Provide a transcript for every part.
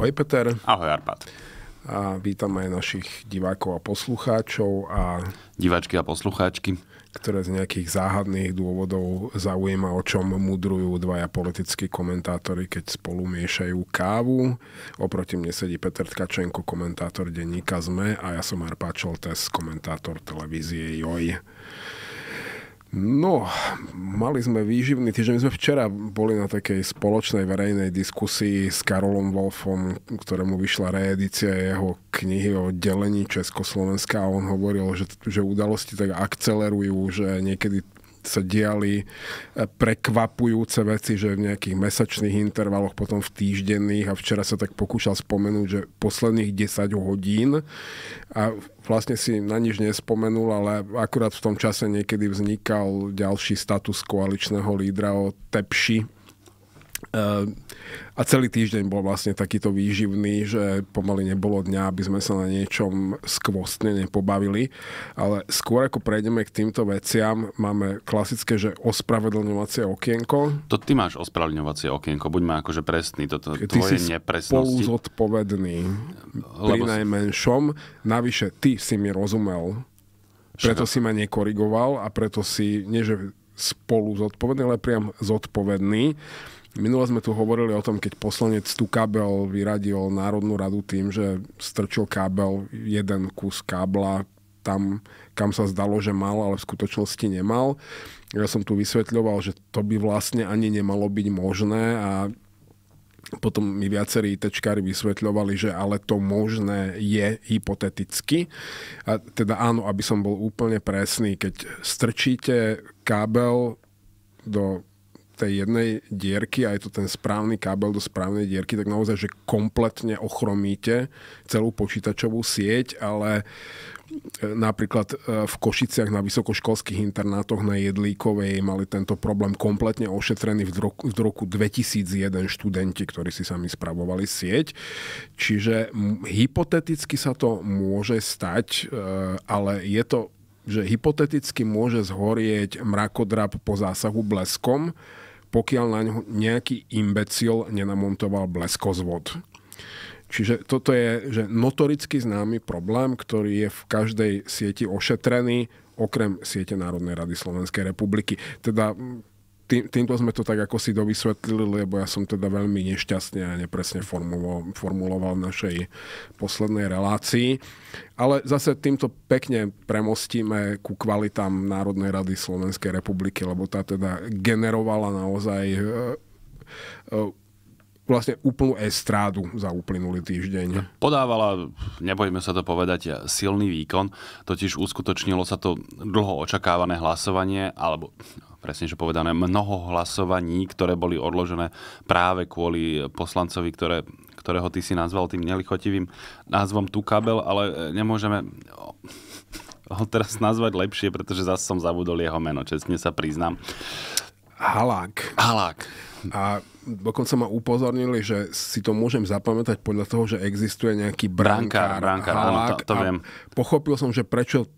Ahoj Peter. Ahoj Arpad. A vítam aj našich divákov a poslucháčov a... Diváčky a poslucháčky. Ktoré z nejakých záhadných dôvodov zaujíma, o čom mudrujú dvaja politickí komentátori, keď spolu miešajú kávu. Oproti mne sedí Peter Tkačenko, komentátor denníka ZME a ja som Arpad Čoltes, komentátor televízie JOJ. No, mali sme výživný týždeň. My sme včera boli na takej spoločnej verejnej diskusii s Karolom Wolfom, ktorému vyšla reedícia jeho knihy o delení Československa a on hovoril, že, že udalosti tak akcelerujú, že niekedy sa diali e, prekvapujúce veci, že v nejakých mesačných intervaloch, potom v týždenných a včera sa tak pokúšal spomenúť, že posledných 10 hodín a vlastne si na nič nespomenul, ale akurát v tom čase niekedy vznikal ďalší status koaličného lídra o Tepši, Ehm, a celý týždeň bol vlastne takýto výživný, že pomaly nebolo dňa, aby sme sa na niečom skvostne nepobavili. Ale skôr ako prejdeme k týmto veciam, máme klasické, že ospravedlňovacie okienko. To ty máš ospravedlňovacie okienko, buďme akože presný, toto ty tvoje si nepresnosti. zodpovedný, Lebo... najmenšom. najmenšom. Navyše, ty si mi rozumel, preto Všetko? si ma nekorigoval a preto si, nie že spolu zodpovedný, ale priam zodpovedný. Minule sme tu hovorili o tom, keď poslanec tu kábel vyradil Národnú radu tým, že strčil kábel, jeden kus kábla tam, kam sa zdalo, že mal, ale v skutočnosti nemal. Ja som tu vysvetľoval, že to by vlastne ani nemalo byť možné a potom mi viacerí tečkári vysvetľovali, že ale to možné je hypoteticky. A teda áno, aby som bol úplne presný, keď strčíte kábel do tej jednej dierky a je to ten správny kábel do správnej dierky, tak naozaj, že kompletne ochromíte celú počítačovú sieť, ale e, napríklad e, v Košiciach na vysokoškolských internátoch na Jedlíkovej mali tento problém kompletne ošetrený v roku, v roku 2001 študenti, ktorí si sami spravovali sieť. Čiže hypoteticky sa to môže stať, e, ale je to že hypoteticky môže zhorieť mrakodrap po zásahu bleskom, pokiaľ na ňo nejaký imbecil nenamontoval bleskozvod. Čiže toto je že notoricky známy problém, ktorý je v každej sieti ošetrený, okrem siete Národnej rady Slovenskej republiky. Teda tým, týmto sme to tak ako si dovysvetlili, lebo ja som teda veľmi nešťastne a nepresne formuloval, formuloval v našej poslednej relácii. Ale zase týmto pekne premostíme ku kvalitám Národnej rady Slovenskej republiky, lebo tá teda generovala naozaj e, e, vlastne úplnú estrádu za uplynulý týždeň. Podávala, nebojme sa to povedať, silný výkon, totiž uskutočnilo sa to dlho očakávané hlasovanie, alebo Presne, že povedané, mnoho hlasovaní, ktoré boli odložené práve kvôli poslancovi, ktoré, ktorého ty si nazval tým nelichotivým názvom tu kabel, ale e, nemôžeme ho teraz nazvať lepšie, pretože zase som zabudol jeho meno, čestne sa priznám. Halák. Halák. A dokonca ma upozornili, že si to môžem zapamätať podľa toho, že existuje nejaký brankár. Brankár, brankár halák, áno, to, to viem. Pochopil som, že prečo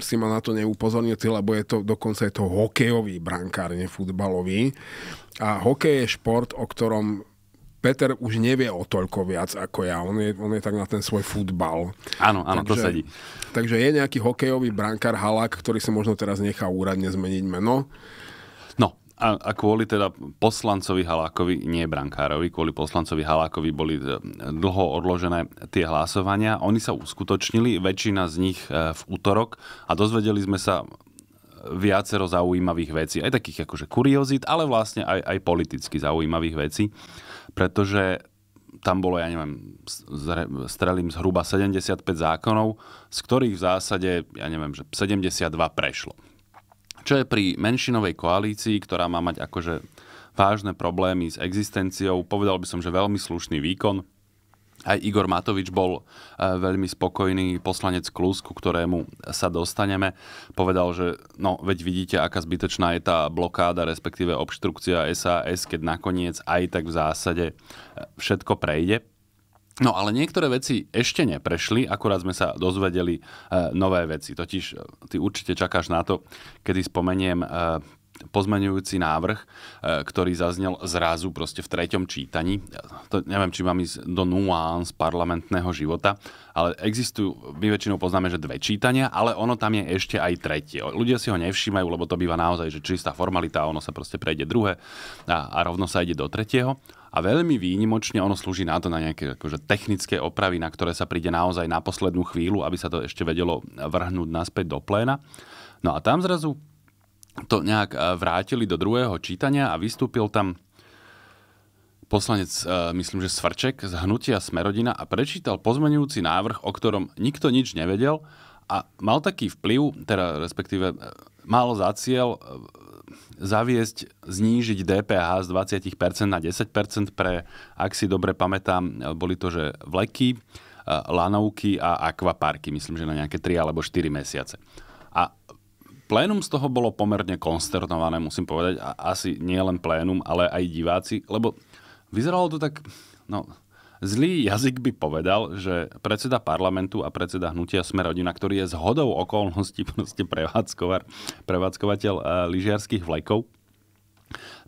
si ma na to neupozornil ty, lebo je to, dokonca je to hokejový brankár, futbalový. A hokej je šport, o ktorom Peter už nevie o toľko viac ako ja. On je, on je tak na ten svoj futbal. Áno, áno, takže, to sedí. Takže je nejaký hokejový brankár Halak, ktorý si možno teraz nechá úradne zmeniť meno. A, a kvôli teda poslancovi Halákovi, nie brankárovi, kvôli poslancovi Halákovi boli e, dlho odložené tie hlasovania. Oni sa uskutočnili, väčšina z nich e, v útorok a dozvedeli sme sa e, viacero zaujímavých vecí, aj takých akože kuriozit, ale vlastne aj, aj politicky zaujímavých vecí, pretože tam bolo, ja neviem, strelím zhruba 75 zákonov, z ktorých v zásade, ja neviem, že 72 prešlo. Čo je pri menšinovej koalícii, ktorá má mať akože vážne problémy s existenciou, povedal by som, že veľmi slušný výkon. Aj Igor Matovič bol e, veľmi spokojný poslanec Klus, ku ktorému sa dostaneme. Povedal, že no, veď vidíte, aká zbytočná je tá blokáda, respektíve obštrukcia SAS, keď nakoniec aj tak v zásade e, všetko prejde. No ale niektoré veci ešte neprešli, akurát sme sa dozvedeli e, nové veci. Totiž e, ty určite čakáš na to, kedy spomeniem e, pozmenujúci návrh, e, ktorý zaznel zrazu proste v treťom čítaní. E, to neviem, či mám ísť do nuáns parlamentného života, ale existujú, my väčšinou poznáme, že dve čítania, ale ono tam je ešte aj tretie. Ľudia si ho nevšímajú, lebo to býva naozaj že čistá formalita, ono sa proste prejde druhé a, a rovno sa ide do tretieho a veľmi výnimočne ono slúži na to na nejaké akože, technické opravy, na ktoré sa príde naozaj na poslednú chvíľu, aby sa to ešte vedelo vrhnúť naspäť do pléna. No a tam zrazu to nejak e, vrátili do druhého čítania a vystúpil tam poslanec, e, myslím, že Svrček z hnutia Smerodina a prečítal pozmenujúci návrh, o ktorom nikto nič nevedel a mal taký vplyv, teda respektíve e, mal za cieľ zaviesť, znížiť DPH z 20% na 10% pre, ak si dobre pamätám, boli to, že vleky, e, lanovky a akvaparky, myslím, že na nejaké 3 alebo 4 mesiace. A plénum z toho bolo pomerne konsternované, musím povedať, a asi nie len plénum, ale aj diváci, lebo vyzeralo to tak, no, Zlý jazyk by povedal, že predseda parlamentu a predseda hnutia Smerodina, ktorý je zhodou okolností proste prevádzkovateľ eh, lyžiarských vlekov,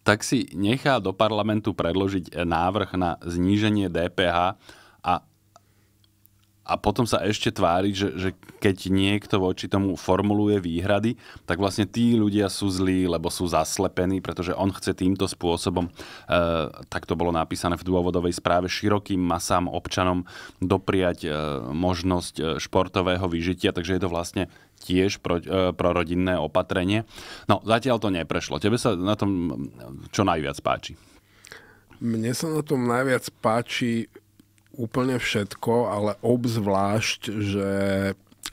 tak si nechá do parlamentu predložiť eh, návrh na zníženie DPH a a potom sa ešte tvári, že, že keď niekto voči tomu formuluje výhrady, tak vlastne tí ľudia sú zlí, lebo sú zaslepení, pretože on chce týmto spôsobom, e, tak to bolo napísané v dôvodovej správe, širokým masám občanom dopriať e, možnosť e, športového vyžitia, takže je to vlastne tiež pro, e, prorodinné opatrenie. No, zatiaľ to neprešlo. Tebe sa na tom čo najviac páči? Mne sa na tom najviac páči úplne všetko, ale obzvlášť, že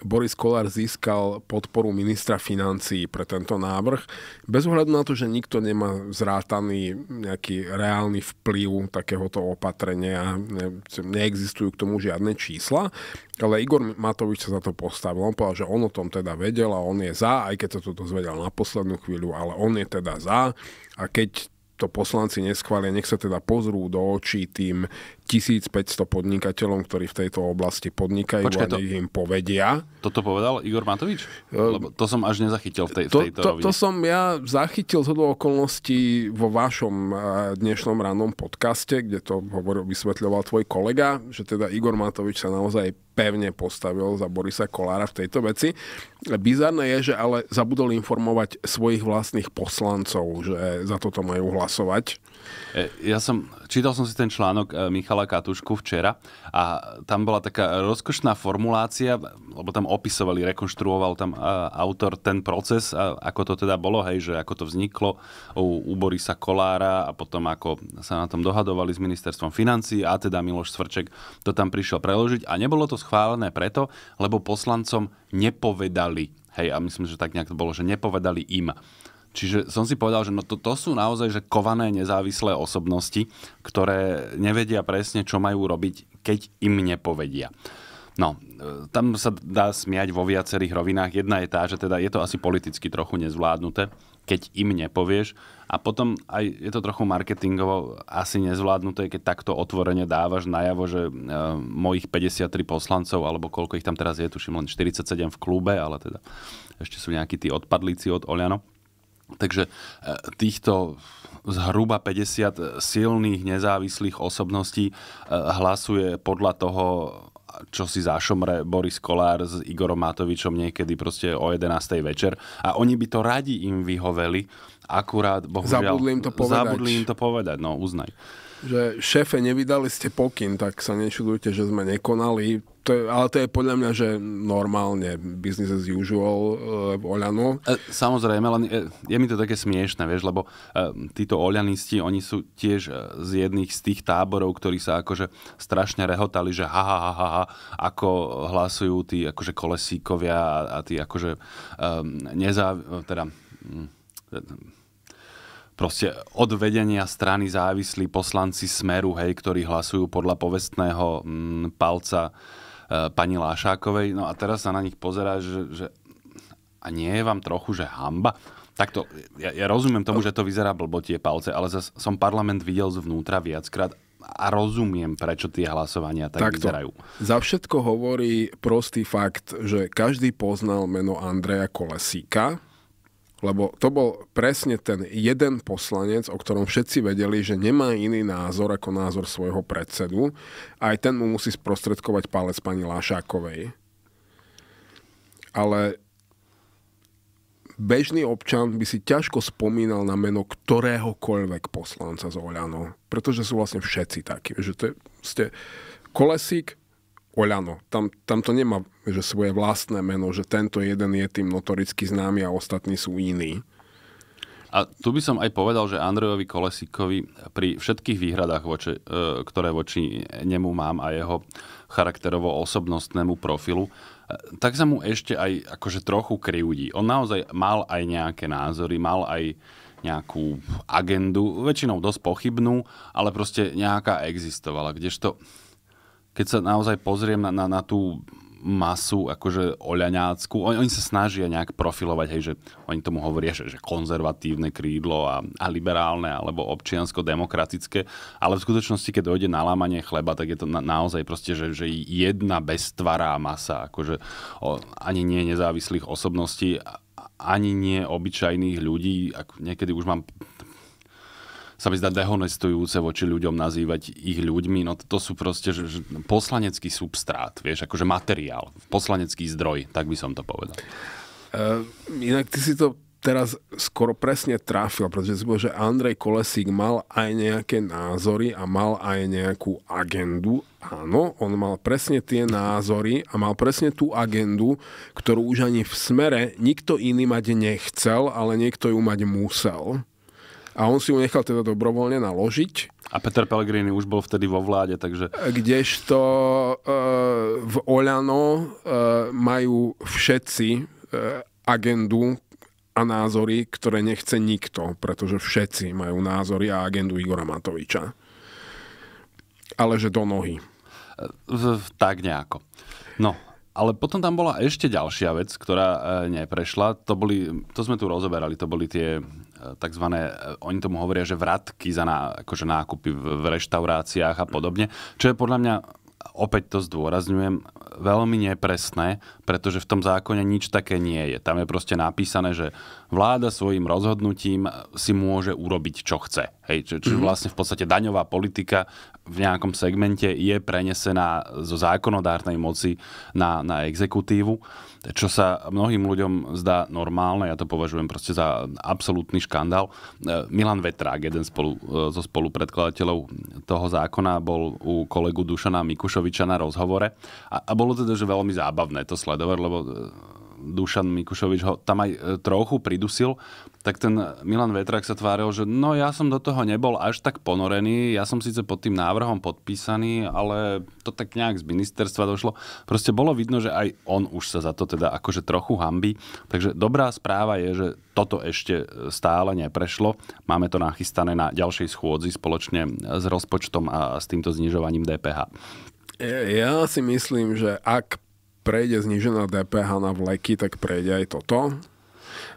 Boris Kolár získal podporu ministra financií pre tento návrh, bez ohľadu na to, že nikto nemá zrátaný nejaký reálny vplyv takéhoto opatrenia, ne, neexistujú k tomu žiadne čísla, ale Igor Matovič sa za to postavil. On povedal, že on o tom teda vedel a on je za, aj keď sa to dozvedel na poslednú chvíľu, ale on je teda za a keď to poslanci neschvália, nech sa teda pozrú do očí tým 1500 podnikateľom, ktorí v tejto oblasti podnikajú Počkaj, a to, im povedia. Toto povedal Igor Matovič? E, Lebo to som až nezachytil v, tej, to, v tejto to, to som ja zachytil do okolností vo vašom e, dnešnom rannom podcaste, kde to hovoril, vysvetľoval tvoj kolega, že teda Igor Matovič sa naozaj pevne postavil za Borisa Kolára v tejto veci. Bizarné je, že ale zabudol informovať svojich vlastných poslancov, že za toto majú hlasovať. E, ja som, čítal som si ten článok e, Michala Katušku včera a tam bola taká rozkošná formulácia, lebo tam opisovali, rekonštruoval tam e, autor ten proces, ako to teda bolo, hej, že ako to vzniklo u, u Borisa Kolára a potom ako sa na tom dohadovali s ministerstvom financí a teda Miloš Svrček to tam prišiel preložiť a nebolo to schválené preto, lebo poslancom nepovedali Hej, a myslím, že tak nejak to bolo, že nepovedali im Čiže som si povedal, že no to, to sú naozaj že kované nezávislé osobnosti, ktoré nevedia presne, čo majú robiť, keď im nepovedia. No, e, tam sa dá smiať vo viacerých rovinách. Jedna je tá, že teda je to asi politicky trochu nezvládnuté, keď im nepovieš. A potom aj je to trochu marketingovo asi nezvládnuté, keď takto otvorene dávaš najavo, že e, mojich 53 poslancov, alebo koľko ich tam teraz je, tuším len 47 v klube, ale teda ešte sú nejakí tí odpadlíci od Oliano, Takže e, týchto zhruba 50 silných nezávislých osobností e, hlasuje podľa toho, čo si zašomre Boris Kolár s Igorom Matovičom niekedy proste o 11. večer. A oni by to radi im vyhoveli, akurát, bohužiaľ... Zabudli im to povedať. Zabudli im to povedať, no uznaj že šéfe, nevydali ste pokyn, tak sa nečudujte, že sme nekonali. To je, ale to je podľa mňa, že normálne business as usual e, eh, Oľanu. E, samozrejme, len je, je mi to také smiešne, vieš, lebo e, títo Oľanisti, oni sú tiež eh, z jedných z tých táborov, ktorí sa akože strašne rehotali, že ha, ha, ha, ha, ha ako hlasujú tí akože kolesíkovia a, a tí akože e, nezá... teda... Hm, proste od vedenia strany závislí poslanci Smeru, hej, ktorí hlasujú podľa povestného m, mm, palca e, pani Lášákovej. No a teraz sa na nich pozerá, že, že a nie je vám trochu, že hamba? Takto, ja, ja rozumiem tomu, že to vyzerá blbo tie palce, ale zas som parlament videl zvnútra viackrát a rozumiem, prečo tie hlasovania tak Takto. vyzerajú. Za všetko hovorí prostý fakt, že každý poznal meno Andreja Kolesíka, lebo to bol presne ten jeden poslanec, o ktorom všetci vedeli, že nemá iný názor ako názor svojho predsedu. Aj ten mu musí sprostredkovať palec pani Lášákovej. Ale bežný občan by si ťažko spomínal na meno ktoréhokoľvek poslanca z Oľano, pretože sú vlastne všetci takí. Že to je ste kolesík, Oľano. Tam, tam to nemá že svoje vlastné meno, že tento jeden je tým notoricky známy a ostatní sú iní. A tu by som aj povedal, že Andrejovi Kolesíkovi pri všetkých výhradách, voči, e, ktoré voči nemu mám a jeho charakterovo-osobnostnému profilu, e, tak sa mu ešte aj akože trochu kriudí. On naozaj mal aj nejaké názory, mal aj nejakú agendu, väčšinou dosť pochybnú, ale proste nejaká existovala. Kdežto keď sa naozaj pozriem na, na, na tú masu akože oľaňácku. Oni, oni sa snažia nejak profilovať, hej, že oni tomu hovoria, že, že konzervatívne krídlo a, a liberálne alebo občiansko-demokratické, ale v skutočnosti, keď dojde na lámanie chleba, tak je to na, naozaj proste, že, že jedna beztvará masa, akože o, ani nie nezávislých osobností, ani nie obyčajných ľudí. Niekedy už mám sa mi zdá dehonestujúce voči ľuďom nazývať ich ľuďmi. No to sú proste že, že poslanecký substrát, vieš, akože materiál, poslanecký zdroj, tak by som to povedal. Uh, inak ty si to teraz skoro presne tráfil, pretože si bol, že Andrej Kolesík mal aj nejaké názory a mal aj nejakú agendu. Áno, on mal presne tie názory a mal presne tú agendu, ktorú už ani v smere nikto iný mať nechcel, ale niekto ju mať musel a on si ju nechal teda dobrovoľne naložiť. A Peter Pellegrini už bol vtedy vo vláde, takže... Kdežto e, v Oľano e, majú všetci e, agendu a názory, ktoré nechce nikto, pretože všetci majú názory a agendu Igora Matoviča. Ale že do nohy. E, tak nejako. No, ale potom tam bola ešte ďalšia vec, ktorá e, neprešla. To, boli, to sme tu rozoberali, to boli tie tzv. E, oni tomu hovoria, že vratky za ná, akože nákupy v reštauráciách a podobne, čo je podľa mňa opäť to zdôrazňujem, veľmi nepresné, pretože v tom zákone nič také nie je. Tam je proste napísané, že vláda svojim rozhodnutím si môže urobiť, čo chce. Hej, či, čiže mhm. vlastne v podstate daňová politika v nejakom segmente je prenesená zo zákonodárnej moci na, na exekutívu, čo sa mnohým ľuďom zdá normálne, ja to považujem proste za absolútny škandál. E, Milan Vetrák, jeden spolu, e, zo spolupredkladateľov toho zákona, bol u kolegu Dušana Mikušoviča na rozhovore a, a bolo teda, že veľmi zábavné to sledovať šedevr, lebo e, Dušan Mikušovič ho tam aj e, trochu pridusil, tak ten Milan Vetrak sa tváril, že no ja som do toho nebol až tak ponorený, ja som síce pod tým návrhom podpísaný, ale to tak nejak z ministerstva došlo. Proste bolo vidno, že aj on už sa za to teda akože trochu hambí. Takže dobrá správa je, že toto ešte e, stále neprešlo. Máme to nachystané na ďalšej schôdzi spoločne s rozpočtom a s týmto znižovaním DPH. Ja si myslím, že ak prejde znižená DPH na vleky, tak prejde aj toto.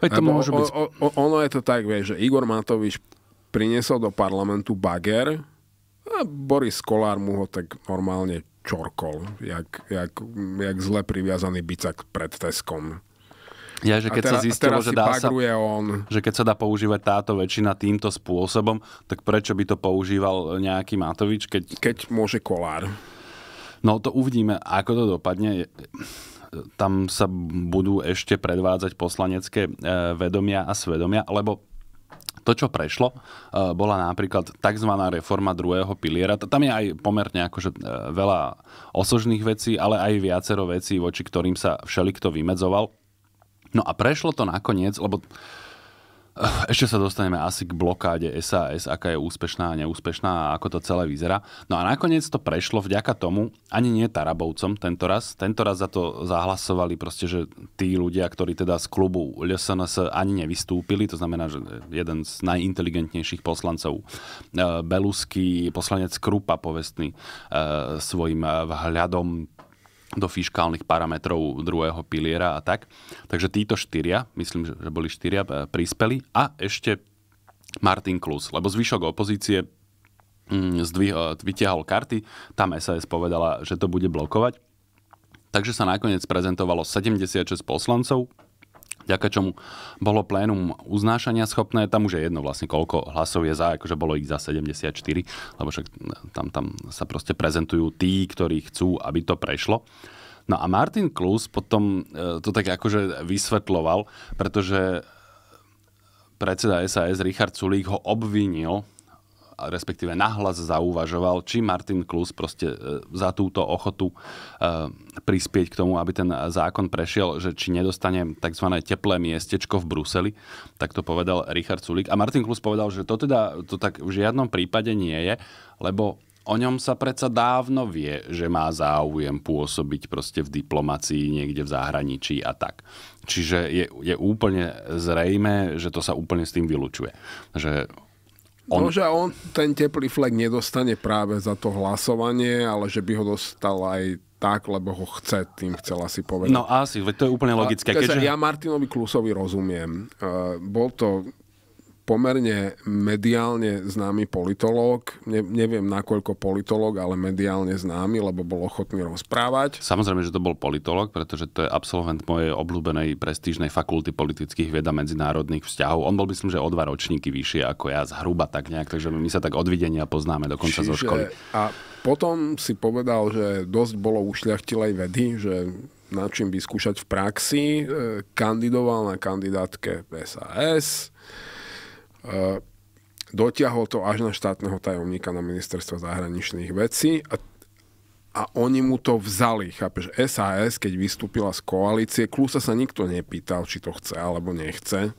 Aj to môže o, byť... o, o, ono je to tak, vie, že Igor Matovič priniesol do parlamentu bager a Boris Kolár mu ho tak normálne čorkol, jak, jak, jak zle priviazaný bicak pred Teskom. Ja, že keď a teraz, sa zistilo, že, dá sa, on. že keď sa dá používať táto väčšina týmto spôsobom, tak prečo by to používal nejaký Matovič? Keď, keď môže Kolár. No to uvidíme, ako to dopadne. Tam sa budú ešte predvádzať poslanecké e, vedomia a svedomia, lebo to, čo prešlo, e, bola napríklad tzv. reforma druhého piliera. Tam je aj pomerne akože e, veľa osožných vecí, ale aj viacero vecí, voči ktorým sa všelikto vymedzoval. No a prešlo to nakoniec, lebo uh, Ešte sa dostaneme asi k blokáde SAS, aká je úspešná a neúspešná a ako to celé vyzerá. No a nakoniec to prešlo vďaka tomu, ani nie Tarabovcom tento raz. Tento raz za to zahlasovali proste, že tí ľudia, ktorí teda z klubu LSNS ani nevystúpili, to znamená, že jeden z najinteligentnejších poslancov eh, Belusky, poslanec Krupa povestný eh, svojim vhľadom do fiskálnych parametrov druhého piliera a tak. Takže títo štyria, myslím, že boli štyria, e, prispeli a ešte Martin Klus, lebo zvyšok opozície mm, e, vytiahol karty, tam SAS povedala, že to bude blokovať. Takže sa nakoniec prezentovalo 76 poslancov, ďaká čomu bolo plénum uznášania schopné. Tam už je jedno vlastne, koľko hlasov je za, akože bolo ich za 74, lebo však hm, tam, tam sa proste prezentujú tí, ktorí chcú, aby to prešlo. No a Martin Klus potom e, to tak akože vysvetloval, pretože predseda SAS Richard Sulík ho obvinil respektíve nahlas zauvažoval, či Martin Klus proste e, za túto ochotu e, prispieť k tomu, aby ten zákon prešiel, že či nedostane tzv. teplé miestečko v Bruseli, tak to povedal Richard Sulik. A Martin Klus povedal, že to teda to tak v žiadnom prípade nie je, lebo o ňom sa predsa dávno vie, že má záujem pôsobiť proste v diplomácii niekde v zahraničí a tak. Čiže je, je úplne zrejme, že to sa úplne s tým vylučuje. Že on... No, že on ten teplý flek nedostane práve za to hlasovanie, ale že by ho dostal aj tak, lebo ho chce, tým chcel asi povedať. No asi, to je úplne logické. A, keďže... Ja Martinovi Klusovi rozumiem. Uh, bol to pomerne mediálne známy politológ, ne, neviem nakoľko politológ, ale mediálne známy, lebo bol ochotný rozprávať. Samozrejme, že to bol politológ, pretože to je absolvent mojej obľúbenej prestížnej fakulty politických vied a medzinárodných vzťahov. On bol myslím, že o dva ročníky vyššie ako ja, zhruba tak nejak, takže my sa tak od videnia poznáme dokonca Čiže, zo školy. A potom si povedal, že dosť bolo ušľachtilej vedy, že na čím vyskúšať v praxi. E, kandidoval na kandidátke SAS Eh, dotiahol to až na štátneho tajomníka na ministerstvo zahraničných vecí a a oni mu to vzali, chápeš, SAS, keď vystúpila z koalície, Klusa sa nikto nepýtal, či to chce alebo nechce.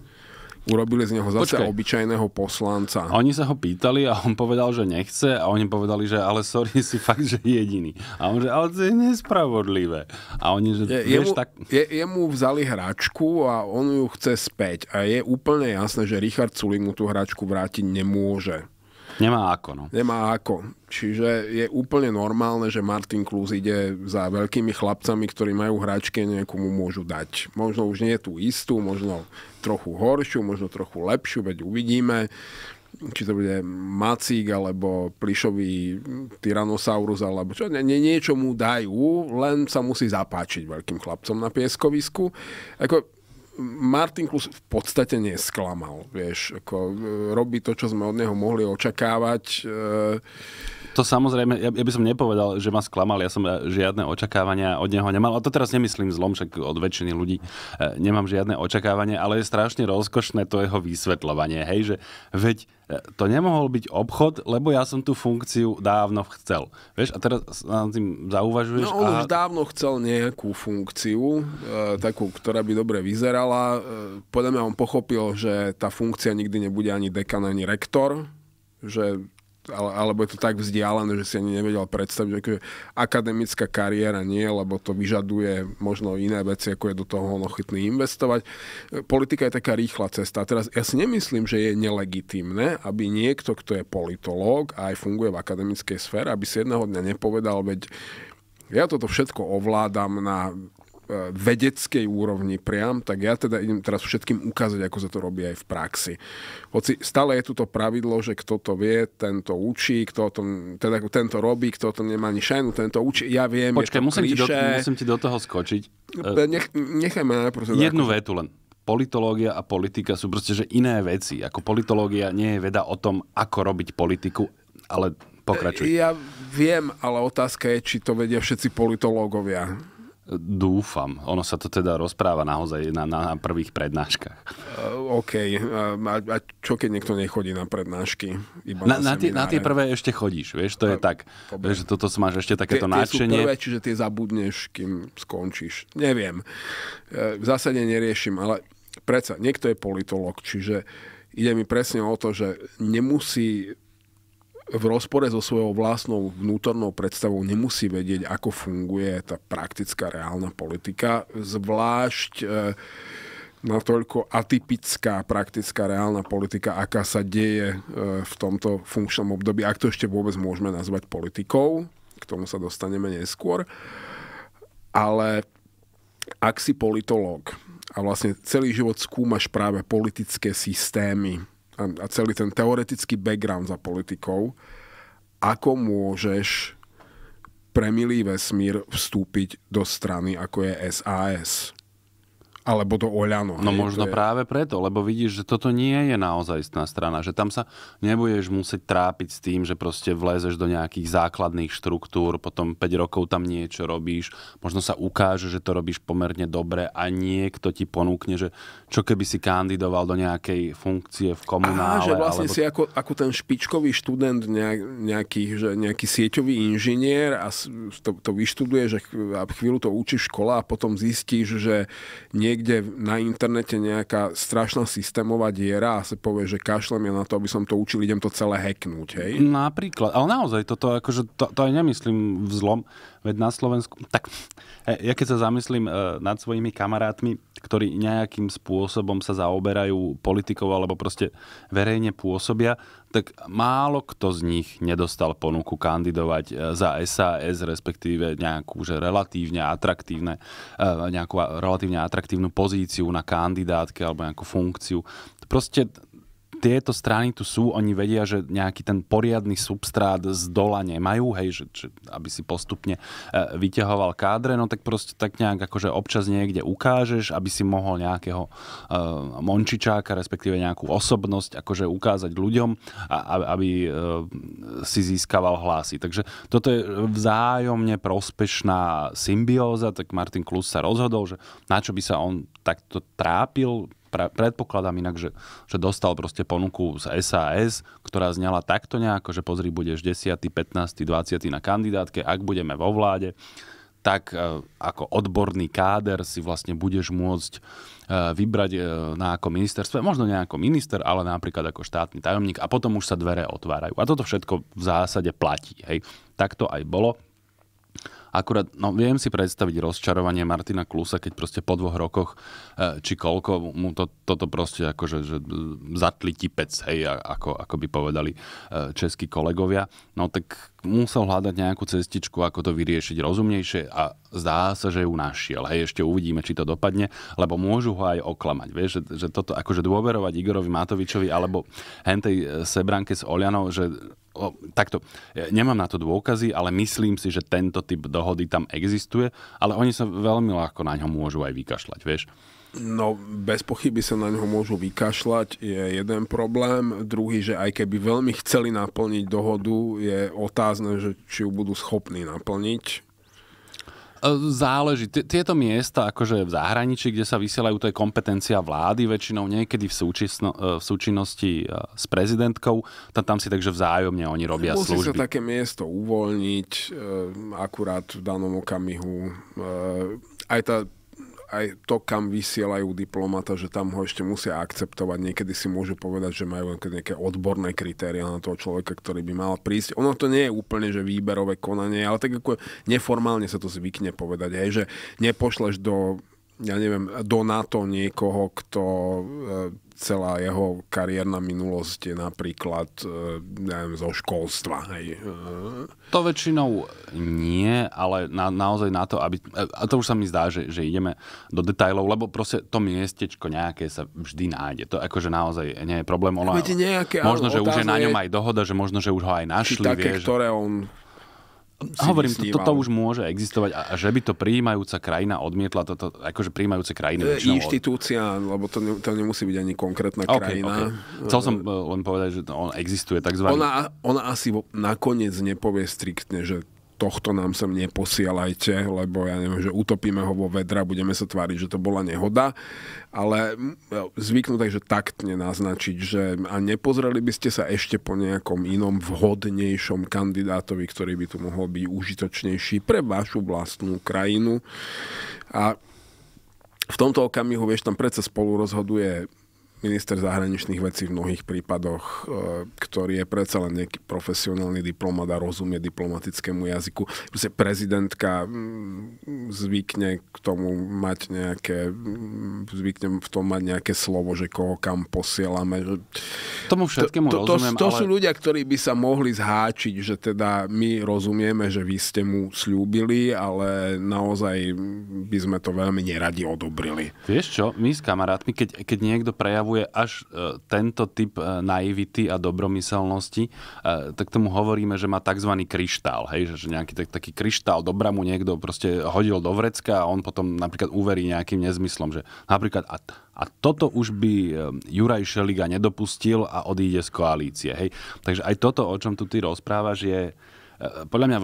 Urobili z neho zase Počkej. obyčajného poslanca. Oni sa ho pýtali a on povedal, že nechce a oni povedali, že ale sorry, si fakt, že jediný. A on že, ale to je nespravodlivé. A oni, že je, vieš, jemu, tak... Je, jemu vzali hračku a on ju chce späť. A je úplne jasné, že Richard Sulik mu tú hračku vrátiť nemôže. Nemá ako, no. Nemá ako. Čiže je úplne normálne, že Martin Klus ide za veľkými chlapcami, ktorí majú hračky, niekomu môžu dať. Možno už nie tú istú, možno trochu horšiu, možno trochu lepšiu, veď uvidíme či to bude macík, alebo plišový tyrannosaurus, alebo čo, nie, niečo mu dajú, len sa musí zapáčiť veľkým chlapcom na pieskovisku. Ako, Martin Klus v podstate nesklamal, vieš, ako e, robí to, čo sme od neho mohli očakávať. E. To samozrejme, ja, ja by som nepovedal, že ma sklamal, ja som e, žiadne očakávania od neho nemal. A to teraz nemyslím zlom, však od väčšiny ľudí nemám žiadne očakávanie, ale je strašne rozkošné to jeho vysvetľovanie, hej, že veď to nemohol byť obchod, lebo ja som tú funkciu dávno chcel. Vieš, a teraz na tým zauvažuješ... No on aha... už dávno chcel nejakú funkciu, e, takú, ktorá by dobre vyzerala. E, podľa mňa on pochopil, že tá funkcia nikdy nebude ani dekan, ani rektor, že ale, alebo je to tak vzdialené, že si ani nevedel predstaviť, že akademická kariéra nie, lebo to vyžaduje možno iné veci, ako je do toho chytný investovať. E, politika je taká rýchla cesta. A teraz ja si nemyslím, že je nelegitímne, aby niekto, kto je politológ a aj funguje v akademickej sfére, aby si jedného dňa nepovedal, veď ja toto všetko ovládam na Eh, vedeckej úrovni priam, tak ja teda idem teraz všetkým ukázať, ako sa to robí aj v praxi. Hoci stále je tu to pravidlo, že kto to vie, tento učí, kto teda to, teda tento robí, kto to nemá ani šajnu, tento učí. Ja viem, Počkej, musím, ti do, musím ti do toho skočiť. Eh, nech, nechajme najprv Jednu ako... vetu len. Politológia a politika sú proste že iné veci. Ako politológia nie je veda o tom, ako robiť politiku, ale pokračuj. Ja viem, ale otázka je, či to vedia všetci politológovia Dúfam. Ono sa to teda rozpráva naozaj na, na prvých prednáškach. Uh, OK. A, a čo keď niekto nechodí na prednášky? Iba na, na, tie, na tie prvé ešte chodíš, vieš, to je tak. Dobre. Vieš, toto máš ešte takéto sú prvé, čiže tie zabudneš, kým skončíš. Neviem. V zásade neriešim, ale predsa, niekto je politolog, čiže ide mi presne o to, že nemusí v rozpore so svojou vlastnou vnútornou predstavou nemusí vedieť, ako funguje tá praktická reálna politika, zvlášť e, natoľko atypická praktická reálna politika, aká sa deje e, v tomto funkčnom období, ak to ešte vôbec môžeme nazvať politikou, k tomu sa dostaneme neskôr, ale ak si politológ a vlastne celý život skúmaš práve politické systémy, a celý ten teoretický background za politikou, ako môžeš pre milý vesmír vstúpiť do strany, ako je SAS alebo do Oľano. No hej, možno je... práve preto, lebo vidíš, že toto nie je naozaj istná strana, že tam sa nebudeš musieť trápiť s tým, že proste vlezeš do nejakých základných štruktúr, potom 5 rokov tam niečo robíš, možno sa ukáže, že to robíš pomerne dobre a niekto ti ponúkne, že čo keby si kandidoval do nejakej funkcie v komunále. Aha, že vlastne alebo... si ako, ako ten špičkový študent nejaký, že nejaký sieťový inžinier a to, to vyštuduješ a chvíľu to učíš škola a potom zistíš, že nie niekde na internete nejaká strašná systémová diera a sa povie, že kašlem ja na to, aby som to učil, idem to celé hacknúť, hej? Napríklad, ale naozaj toto, akože to, to aj nemyslím vzlom, Veď na Slovensku, tak e, ja keď sa zamyslím e, nad svojimi kamarátmi, ktorí nejakým spôsobom sa zaoberajú politikou alebo proste verejne pôsobia, tak málo kto z nich nedostal ponuku kandidovať e, za SAS, respektíve nejakú že relatívne atraktívne, nejakú relatívne atraktívnu pozíciu na kandidátke alebo nejakú funkciu. Proste tieto strany tu sú, oni vedia, že nejaký ten poriadny substrát z dola nemajú, hej, že, že aby si postupne e, vyťahoval kádre, no tak proste tak nejak akože občas niekde ukážeš, aby si mohol nejakého e, mončičáka, respektíve nejakú osobnosť akože ukázať ľuďom, a, aby e, si získaval hlasy. Takže toto je vzájomne prospešná symbióza, tak Martin Klus sa rozhodol, že na čo by sa on takto trápil, pra, predpokladám inak, že, že dostal proste ponuku z SAS, ktorá zňala takto nejako, že pozri, budeš 10., 15., 20. na kandidátke, ak budeme vo vláde, tak e, ako odborný káder si vlastne budeš môcť e, vybrať e, na ako ministerstve, možno nie ako minister, ale napríklad ako štátny tajomník a potom už sa dvere otvárajú. A toto všetko v zásade platí. Hej. Tak to aj bolo. Akurát, no viem si predstaviť rozčarovanie Martina Klusa, keď proste po dvoch rokoch, e, či koľko mu to, toto proste akože že zatlití pec, hej, ako, ako by povedali e, českí kolegovia. No tak musel hľadať nejakú cestičku, ako to vyriešiť rozumnejšie a zdá sa, že ju našiel. Hej, ešte uvidíme, či to dopadne, lebo môžu ho aj oklamať. Vieš, že, že toto akože dôverovať Igorovi Matovičovi alebo hentej e, Sebranke s Olianou, že O, takto, ja e, nemám na to dôkazy, ale myslím si, že tento typ dohody tam existuje, ale oni sa veľmi ľahko na ňo môžu aj vykašľať, vieš. No, bez pochyby sa na ňo môžu vykašľať, je jeden problém. Druhý, že aj keby veľmi chceli naplniť dohodu, je otázne, že či ju budú schopní naplniť. E, záleží. Tieto miesta, akože v zahraničí, kde sa vysielajú, to je kompetencia vlády väčšinou, niekedy v, súčisno, e, v súčinnosti e, s prezidentkou, tam, tam si takže vzájomne oni robia Musí služby. Musí sa také miesto uvoľniť, akurát v danom okamihu. Aj tá aj to, kam vysielajú diplomata, že tam ho ešte musia akceptovať. Niekedy si môžu povedať, že majú nejaké odborné kritéria na toho človeka, ktorý by mal prísť. Ono to nie je úplne, že výberové konanie, ale tak ako neformálne sa to zvykne povedať. Hej, že nepošleš do ja neviem, do NATO niekoho, kto e, celá jeho kariérna minulosť je napríklad e, neviem, zo školstva. Hej. E, to väčšinou nie, ale na, naozaj na to, aby... E, a to už sa mi zdá, že, že ideme do detajlov, lebo proste to miestečko nejaké sa vždy nájde. To akože naozaj nie je problém. Ono, akože nejaké, možno, že už je na ňom aj dohoda, že možno, že už ho aj našli. Také, vie, že... on hovorím, to, toto už môže existovať a, a že by to prijímajúca krajina odmietla toto, akože prijímajúce krajiny e, väčšinou... Inštitúcia, lebo to, ne, to nemusí byť ani konkrétna okay, krajina. Okay. Chcel som e, len povedať, že on existuje takzvaný... Ona, ona asi nakoniec nepovie striktne, že tohto nám sem neposielajte, lebo ja neviem, že utopíme ho vo vedra, budeme sa tváriť, že to bola nehoda, ale zvyknú takže taktne naznačiť, že a nepozreli by ste sa ešte po nejakom inom vhodnejšom kandidátovi, ktorý by tu mohol byť užitočnejší pre vašu vlastnú krajinu. A v tomto okamihu, vieš, tam predsa spolu rozhoduje minister zahraničných vecí v mnohých prípadoch, e, ktorý je predsa len nejaký profesionálny diplomat a rozumie diplomatickému jazyku. Proste prezidentka zvykne k tomu mať nejaké, zvykne v tom mať nejaké slovo, že koho kam posielame. Tomu všetkému to, to, rozumiem, to, to ale... sú ľudia, ktorí by sa mohli zháčiť, že teda my rozumieme, že vy ste mu slúbili, ale naozaj by sme to veľmi neradi odobrili. Vieš čo, my s kamarátmi, keď, keď niekto prejavuje prejavuje až e, tento typ e, naivity a dobromyselnosti, e, tak tomu hovoríme, že má tzv. kryštál. Hej? Že nejaký tak, taký kryštál dobra mu niekto proste hodil do vrecka a on potom napríklad uverí nejakým nezmyslom. Že napríklad a, a toto už by Juraj Šeliga nedopustil a odíde z koalície. Hej? Takže aj toto, o čom tu ty rozprávaš, je podľa mňa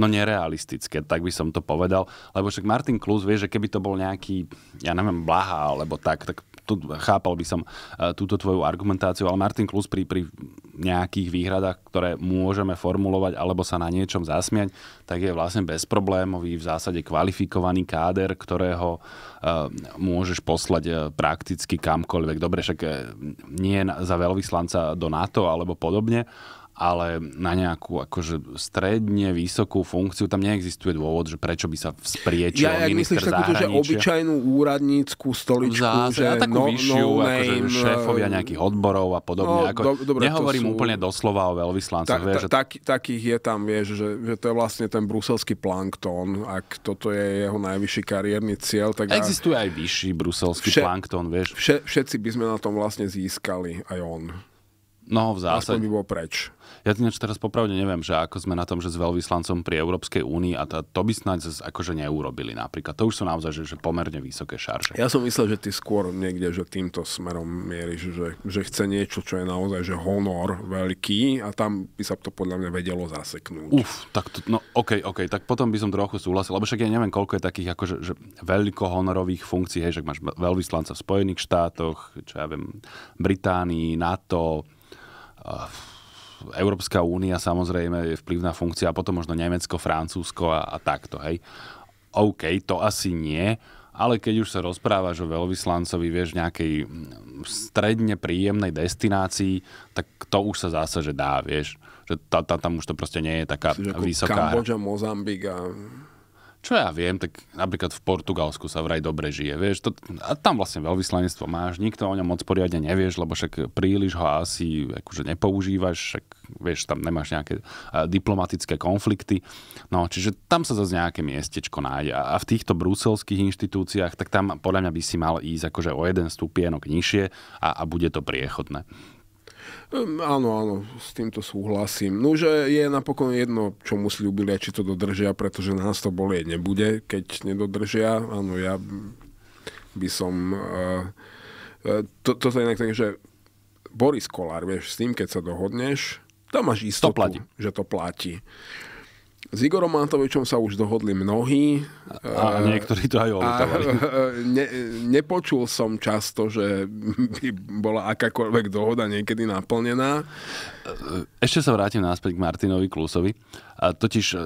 no nerealistické, tak by som to povedal. Lebo však Martin Klus vie, že keby to bol nejaký, ja neviem, Blaha alebo tak, tak tu chápal by som uh, túto tvoju argumentáciu, ale Martin Klus pri, pri nejakých výhradách, ktoré môžeme formulovať alebo sa na niečom zasmiať, tak je vlastne bezproblémový, v zásade kvalifikovaný káder, ktorého uh, môžeš poslať uh, prakticky kamkoľvek. Dobre, však nie za veľvyslanca do NATO alebo podobne, ale na nejakú akože stredne vysokú funkciu tam neexistuje dôvod, že prečo by sa vzpriečil ja, minister myslíš takúto, že obyčajnú úradníckú stoličku, Zás, že takú no, vyššiu, no akože šéfovia eh, nejakých odborov a podobne. No, ako, do, dobre, nehovorím sú... úplne doslova o veľvyslancoch. Ta, ta, ta, tak, takých je tam, vieš, že, že to je vlastne ten bruselský planktón, ak toto je jeho najvyšší kariérny cieľ. Tak Existuje aj, vyšší bruselský vše, planktón, vieš. Vše, všetci by sme na tom vlastne získali, aj on. No, v zásade. Aspoň by bol preč. Ja ináč teraz popravde neviem, že ako sme na tom, že s veľvyslancom pri Európskej únii a to, to by snáď akože neurobili napríklad. To už sú naozaj že, že pomerne vysoké šarže. Ja som myslel, že ty skôr niekde, že týmto smerom mieríš, že, že chce niečo, čo je naozaj že honor veľký a tam by sa to podľa mňa vedelo zaseknúť. Uf, tak to, no OK, OK, tak potom by som trochu súhlasil, lebo však ja neviem, koľko je takých akože že veľkohonorových funkcií, hej, že máš veľvyslanca v Spojených štátoch, čo ja viem, Británii, NATO, Európska únia samozrejme je vplyvná funkcia a potom možno Nemecko, Francúzsko a, a takto, hej. OK, to asi nie, ale keď už sa rozprávaš o veľvyslancovi, vieš, v nejakej stredne príjemnej destinácii, tak to už sa zase, že dá, vieš. Že tá, tá, tam už to proste nie je taká Myslím, vysoká... Kambodža, Mozambik a čo ja viem, tak napríklad v Portugalsku sa vraj dobre žije, vieš, to, a tam vlastne veľvyslanectvo máš, nikto o ňom moc poriadne nevieš, lebo však príliš ho asi akože nepoužívaš, však vieš, tam nemáš nejaké e, diplomatické konflikty, no čiže tam sa zase nejaké miestečko nájde a, a v týchto bruselských inštitúciách, tak tam podľa mňa by si mal ísť akože o jeden stupienok nižšie a, a bude to priechodné. Um, áno, áno, s týmto súhlasím. No, že je napokon jedno, čo mu slúbili a či to dodržia, pretože nás to bolieť nebude, keď nedodržia. Áno, ja by som... Uh, to, toto je inak že Boris Kolár, vieš, s tým, keď sa dohodneš, tam máš istotu, to že to platí. S Igorom Matovičom sa už dohodli mnohí. A, niektorí to aj odtovali. E, ne, nepočul som často, že by bola akákoľvek dohoda niekedy naplnená. E, e, ešte sa vrátim náspäť k Martinovi Klusovi. A totiž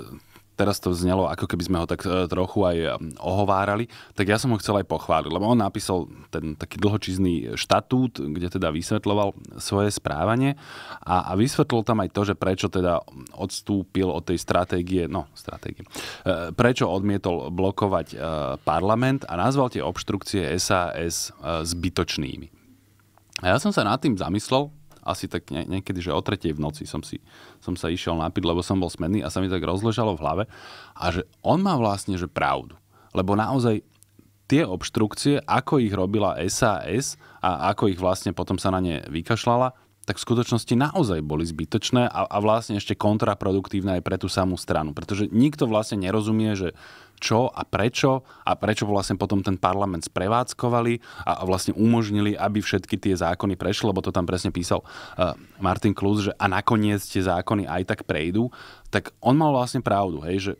teraz to znelo, ako keby sme ho tak e, trochu aj e, ohovárali, tak ja som ho chcel aj pochváliť, lebo on napísal ten taký dlhočizný štatút, kde teda vysvetľoval svoje správanie a, a vysvetlil tam aj to, že prečo teda odstúpil od tej stratégie, no stratégie, e, prečo odmietol blokovať parlament a nazval tie obštrukcie SAS zbytočnými. A ja som sa nad tým zamyslel, asi tak ne, niekedy, že o tretej v noci som, si, som sa išiel napiť, lebo som bol smedný a sa mi tak rozležalo v hlave a že on má vlastne že pravdu. Lebo naozaj tie obštrukcie, ako ich robila SAS a ako ich vlastne potom sa na ne vykašľala, tak v skutočnosti naozaj boli zbytočné a, a vlastne ešte kontraproduktívne aj pre tú samú stranu. Pretože nikto vlastne nerozumie, že čo a prečo a prečo vlastne potom ten parlament sprevádzkovali a, vlastne umožnili, aby všetky tie zákony prešli, lebo to tam presne písal uh, Martin Klus, že a nakoniec tie zákony aj tak prejdú, tak on mal vlastne pravdu, hej, že,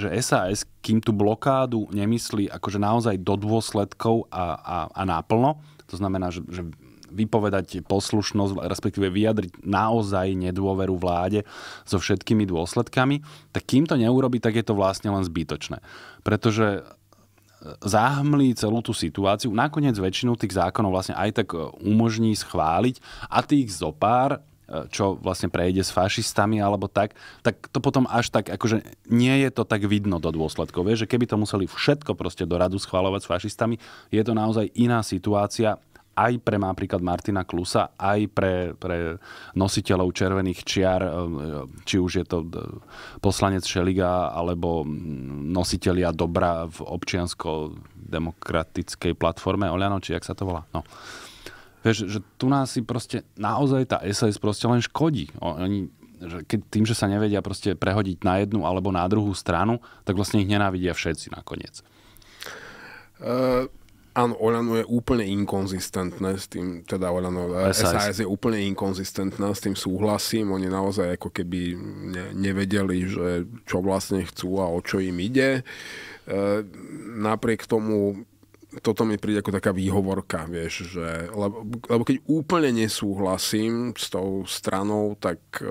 že SAS, kým tú blokádu nemyslí akože naozaj do dôsledkov a, a, a náplno, to znamená, že, že vypovedať poslušnosť, respektíve vyjadriť naozaj nedôveru vláde so všetkými dôsledkami, tak kým to neurobi, tak je to vlastne len zbytočné. Pretože e, zahmlí celú tú situáciu. Nakoniec väčšinu tých zákonov vlastne aj tak e, umožní schváliť a tých zopár e, čo vlastne prejde s fašistami alebo tak, tak to potom až tak, akože nie je to tak vidno do dôsledkov. Vieš, že keby to museli všetko proste do radu schváľovať s fašistami, je to naozaj iná situácia aj pre napríklad Martina Klusa, aj pre, pre nositeľov červených čiar, e, či už je to e, poslanec Šeliga alebo nositeľia dobra v občiansko-demokratickej platforme Oľano, či jak sa to volá. No. Vieš, že tu nás si proste naozaj tá SAS proste len škodí. Oni že keď, tým, že sa nevedia proste prehodiť na jednu alebo na druhú stranu, tak vlastne ich nenávidia všetci nakoniec. Uh, Áno, Olano je úplne inkonzistentné s tým, teda Olano, SAS. Eh, SAS je úplne inkonzistentná, s tým súhlasím, oni naozaj ako keby ne, nevedeli, že čo vlastne chcú a o čo im ide. E, napriek tomu toto mi príde ako taká výhovorka, vieš, že, lebo, lebo keď úplne nesúhlasím s tou stranou, tak e,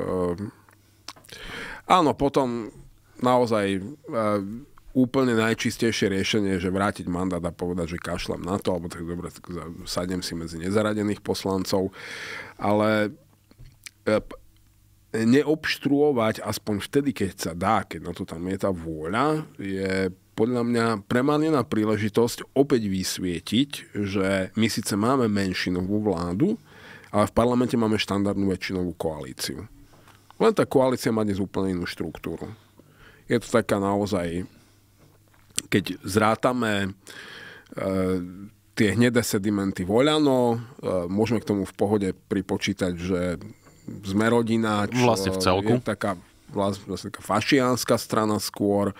áno, potom naozaj e, úplne najčistejšie riešenie, že vrátiť mandát a povedať, že kašlem na to, alebo tak dobre, tak sadnem si medzi nezaradených poslancov, ale e, neobštruovať aspoň vtedy, keď sa dá, keď na to tam je tá vôľa, je podľa mňa premárnená príležitosť opäť vysvietiť, že my síce máme menšinovú vládu, ale v parlamente máme štandardnú väčšinovú koalíciu. Len tá koalícia má dnes úplne inú štruktúru. Je to taká naozaj keď zrátame e, tie hnedé sedimenty voľano, e, môžeme k tomu v pohode pripočítať, že sme rodina, čo vlastne v e, celku. je taká vlastne taká fašiánska strana skôr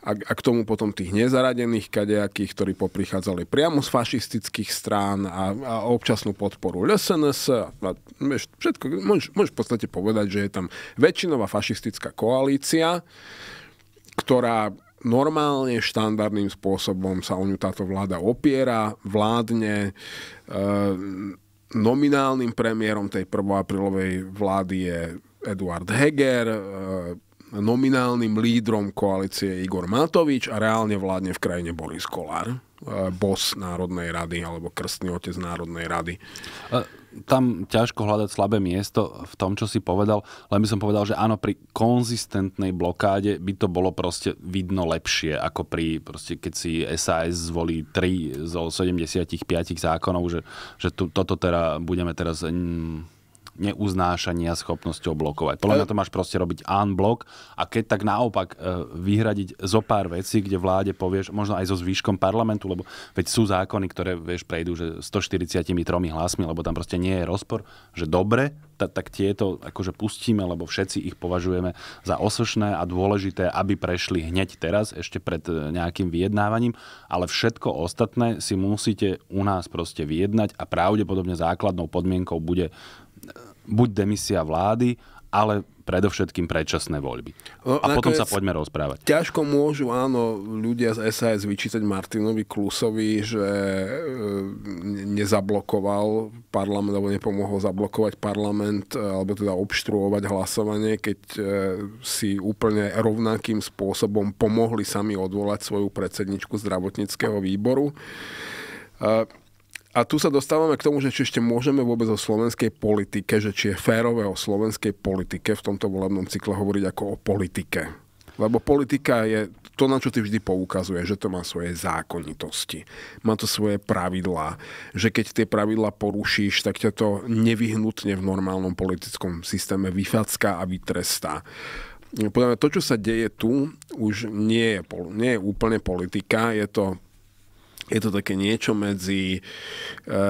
a, a k tomu potom tých nezaradených kadejakých, ktorí poprichádzali priamo z fašistických strán a, a občasnú podporu LSNS a, a všetko, môžeš, môžeš v podstate povedať, že je tam väčšinová fašistická koalícia, ktorá normálne, štandardným spôsobom sa o ňu táto vláda opiera, vládne. E, nominálnym premiérom tej prvoaprílovej vlády je Eduard Heger, e, nominálnym lídrom koalície Igor Matovič a reálne vládne v krajine Boris Kolár, e, bos Národnej rady alebo krstný otec Národnej rady tam ťažko hľadať slabé miesto v tom, čo si povedal, len by som povedal, že áno, pri konzistentnej blokáde by to bolo proste vidno lepšie, ako pri, proste, keď si SAS zvolí 3 zo 75 zákonov, že, že tu, toto teda budeme teraz... Mm, neuznášania schopnosťou blokovať. Podľa mňa to máš proste robiť unblock a keď tak naopak e, vyhradiť zo pár vecí, kde vláde povieš, možno aj so zvýškom parlamentu, lebo veď sú zákony, ktoré vieš, prejdú že 143 hlasmi, lebo tam proste nie je rozpor, že dobre, tak tieto akože pustíme, lebo všetci ich považujeme za osošné a dôležité, aby prešli hneď teraz, ešte pred e, nejakým vyjednávaním, ale všetko ostatné si musíte u nás proste vyjednať a pravdepodobne základnou podmienkou bude buď demisia vlády, ale predovšetkým predčasné voľby. No, a potom sa poďme rozprávať. Ťažko môžu, áno, ľudia z SAS vyčítať Martinovi Klusovi, že e, nezablokoval parlament, alebo nepomohol zablokovať parlament, e, alebo teda obštruovať hlasovanie, keď e, si úplne rovnakým spôsobom pomohli sami odvolať svoju predsedničku zdravotníckého výboru. A tu sa dostávame k tomu, že či ešte môžeme vôbec o slovenskej politike, že či je férové o slovenskej politike v tomto volebnom cykle hovoriť ako o politike. Lebo politika je to, na čo ty vždy poukazuje, že to má svoje zákonitosti, má to svoje pravidlá, že keď tie pravidlá porušíš, tak ťa to nevyhnutne v normálnom politickom systéme vyfacká a vytrestá podľa mňa to, čo sa deje tu, už nie je, nie je úplne politika, je to je to také niečo medzi e,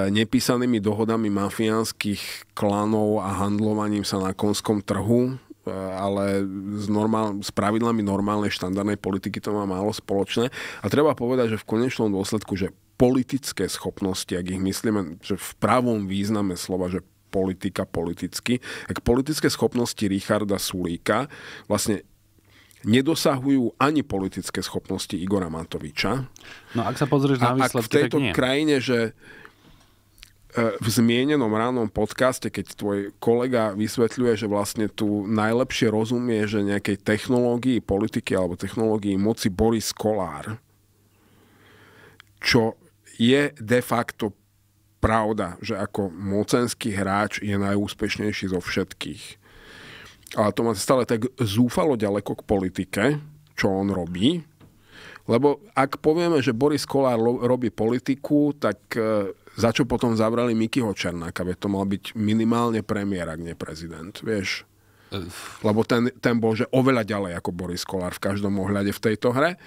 nepísanými dohodami mafiánskych klanov a handlovaním sa na konskom trhu, e, ale s, normál, s pravidlami normálnej štandardnej politiky to má málo spoločné. A treba povedať, že v konečnom dôsledku, že politické schopnosti, ak ich myslíme, že v pravom význame slova, že politika politicky, ak politické schopnosti Richarda Sulíka vlastne nedosahujú ani politické schopnosti Igora Matoviča. No ak sa pozrieš na výsledky, v tejto tak nie. krajine, že e, v zmienenom ránom podcaste, keď tvoj kolega vysvetľuje, že vlastne tu najlepšie rozumie, že nejakej technológii politiky alebo technológii moci Boris Kolár, čo je de facto pravda, že ako mocenský hráč je najúspešnejší zo všetkých a to ma stále tak zúfalo ďaleko k politike, čo on robí, lebo ak povieme, že Boris Kolár robí politiku, tak e, za čo potom zavrali Mikyho Černáka? Veď to mal byť minimálne premiér, ak nie prezident, vieš? Lebo ten, ten bol, že oveľa ďalej ako Boris Kolár v každom ohľade v tejto hre. E,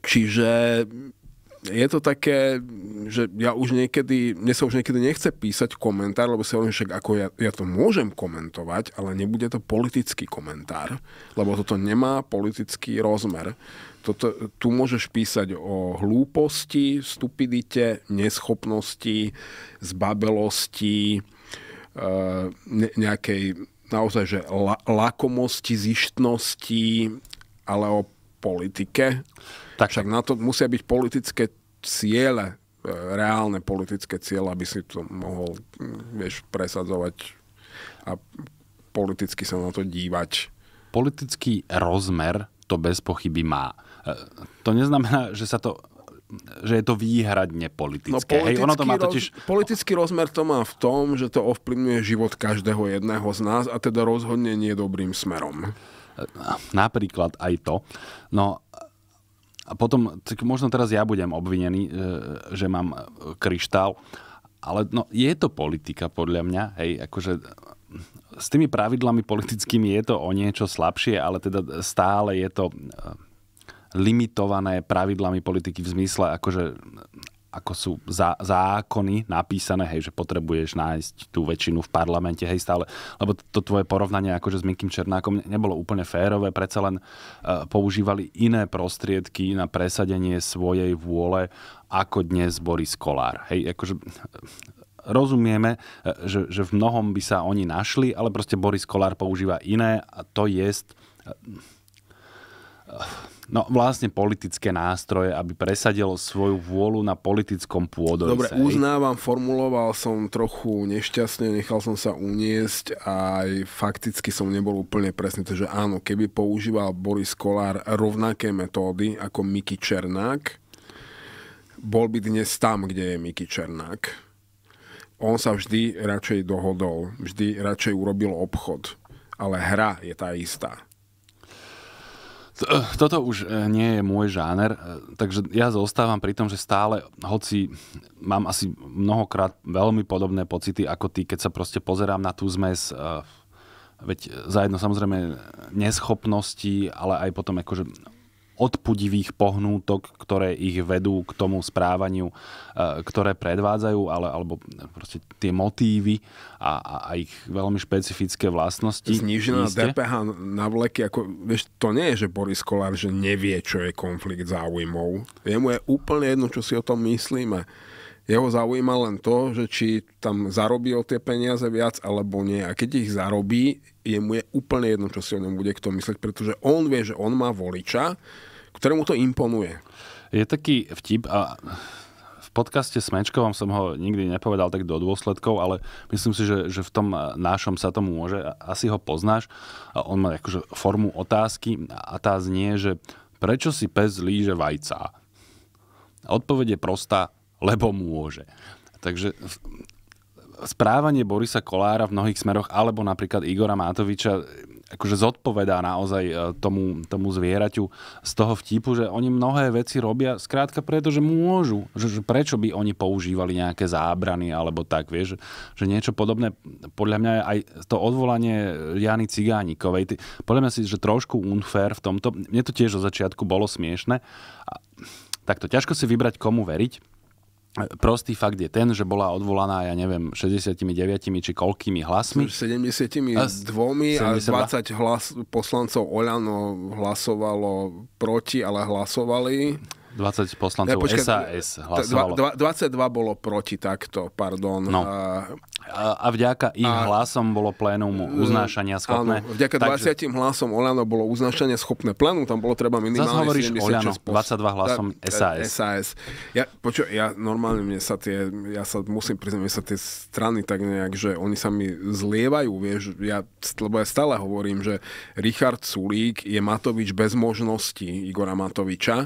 čiže je to také, že ja už niekedy, mne sa už niekedy nechce písať komentár, lebo si hovorím, však ako ja, ja to môžem komentovať, ale nebude to politický komentár, lebo toto nemá politický rozmer. Toto, tu môžeš písať o hlúposti, stupidite, neschopnosti, zbabelosti, eh, nejakej naozaj, že la, lakomosti, zištnosti, ale o politike. Tak. Však na to musia byť politické ciele, e, reálne politické ciele, aby si to mohol, mm, vieš, presadzovať a politicky sa na to dívať. Politický rozmer to bez pochyby má. E, to neznamená, že sa to že je to výhradne politické. No, politický, Hej, ono to má totiž... roz, politický rozmer to má v tom, že to ovplyvňuje život každého jedného z nás a teda rozhodne nie dobrým smerom. E, napríklad aj to. No a potom, tak možno teraz ja budem obvinený, e, že mám e, kryštál, ale no, je to politika podľa mňa, hej, akože s tými pravidlami politickými je to o niečo slabšie, ale teda stále je to e, limitované pravidlami politiky v zmysle akože ako sú za, zákony napísané, hej, že potrebuješ nájsť tú väčšinu v parlamente, hej, stále. Lebo to tvoje porovnanie akože s Mikim Černákom nebolo úplne férové, predsa len e, používali iné prostriedky na presadenie svojej vôle, ako dnes Boris Kolár. Hej, akože rozumieme, e, že, že v mnohom by sa oni našli, ale proste Boris Kolár používa iné a to je No vlastne politické nástroje, aby presadilo svoju vôľu na politickom pôdorise. Dobre, uznávam, formuloval som trochu nešťastne, nechal som sa uniesť a aj fakticky som nebol úplne presný, takže áno, keby používal Boris Kolár rovnaké metódy ako Miky Černák, bol by dnes tam, kde je Miky Černák. On sa vždy radšej dohodol, vždy radšej urobil obchod, ale hra je tá istá toto už eh, nie je môj žáner, eh, takže ja zostávam pri tom, že stále, hoci mám asi mnohokrát veľmi podobné pocity ako ty, keď sa proste pozerám na tú zmes, eh, veď zajedno samozrejme neschopnosti, ale aj potom akože odpudivých pohnútok, ktoré ich vedú k tomu správaniu, e, ktoré predvádzajú, ale, alebo proste tie motívy a, a, ich veľmi špecifické vlastnosti. Znižená iste. DPH na vleky, ako, vieš, to nie je, že Boris Kolár že nevie, čo je konflikt záujmov. Jemu je úplne jedno, čo si o tom myslíme. Jeho zaujíma len to, že či tam zarobí o tie peniaze viac alebo nie. A keď ich zarobí, jemu je úplne jedno, čo si o ňom bude kto myslieť, pretože on vie, že on má voliča, ktorému to imponuje. Je taký vtip a v podcaste Mečkovom som ho nikdy nepovedal tak do dôsledkov, ale myslím si, že, že v tom nášom sa tomu môže. Asi ho poznáš. A on má akože formu otázky a tá znie, že prečo si pes líže vajca? Odpoveď je prostá, lebo môže. Takže správanie Borisa Kolára v mnohých smeroch, alebo napríklad Igora Mátoviča, akože zodpovedá naozaj e, tomu, tomu zvieraťu z toho vtipu, že oni mnohé veci robia skrátka preto, že môžu. Že, že prečo by oni používali nejaké zábrany alebo tak, vieš, že niečo podobné. Podľa mňa aj to odvolanie Jany Cigánikovej, podľa mňa si, že trošku unfair v tomto. Mne to tiež od začiatku bolo smiešne. takto, ťažko si vybrať, komu veriť Prostý fakt je ten, že bola odvolaná, ja neviem, 69 či koľkými hlasmi. 72 a, 72. a 20 hlas, poslancov Oľano hlasovalo proti, ale hlasovali. 20 poslancov ja, počkaj, SAS hlasovalo. 22 bolo proti takto, pardon. No. A, a vďaka ich a, hlasom bolo plénum uznášania schopné. Áno, vďaka takže, 20 hlasom Oľano bolo uznášanie schopné plénum, tam bolo treba minimálne hovoríš 76 Oľano, 22 hlasom tá, SAS. SAS. Ja, poču, ja normálne mne sa tie, ja sa musím priznať, mne sa tie strany tak nejak, že oni sa mi zlievajú, vieš, ja, lebo ja stále hovorím, že Richard Sulík je Matovič bez možnosti Igora Matoviča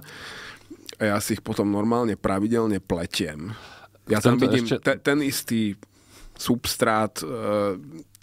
a ja si ich potom normálne pravidelne pletiem. Ja Chcem tam vidím ešte... ten, ten istý substrát, e,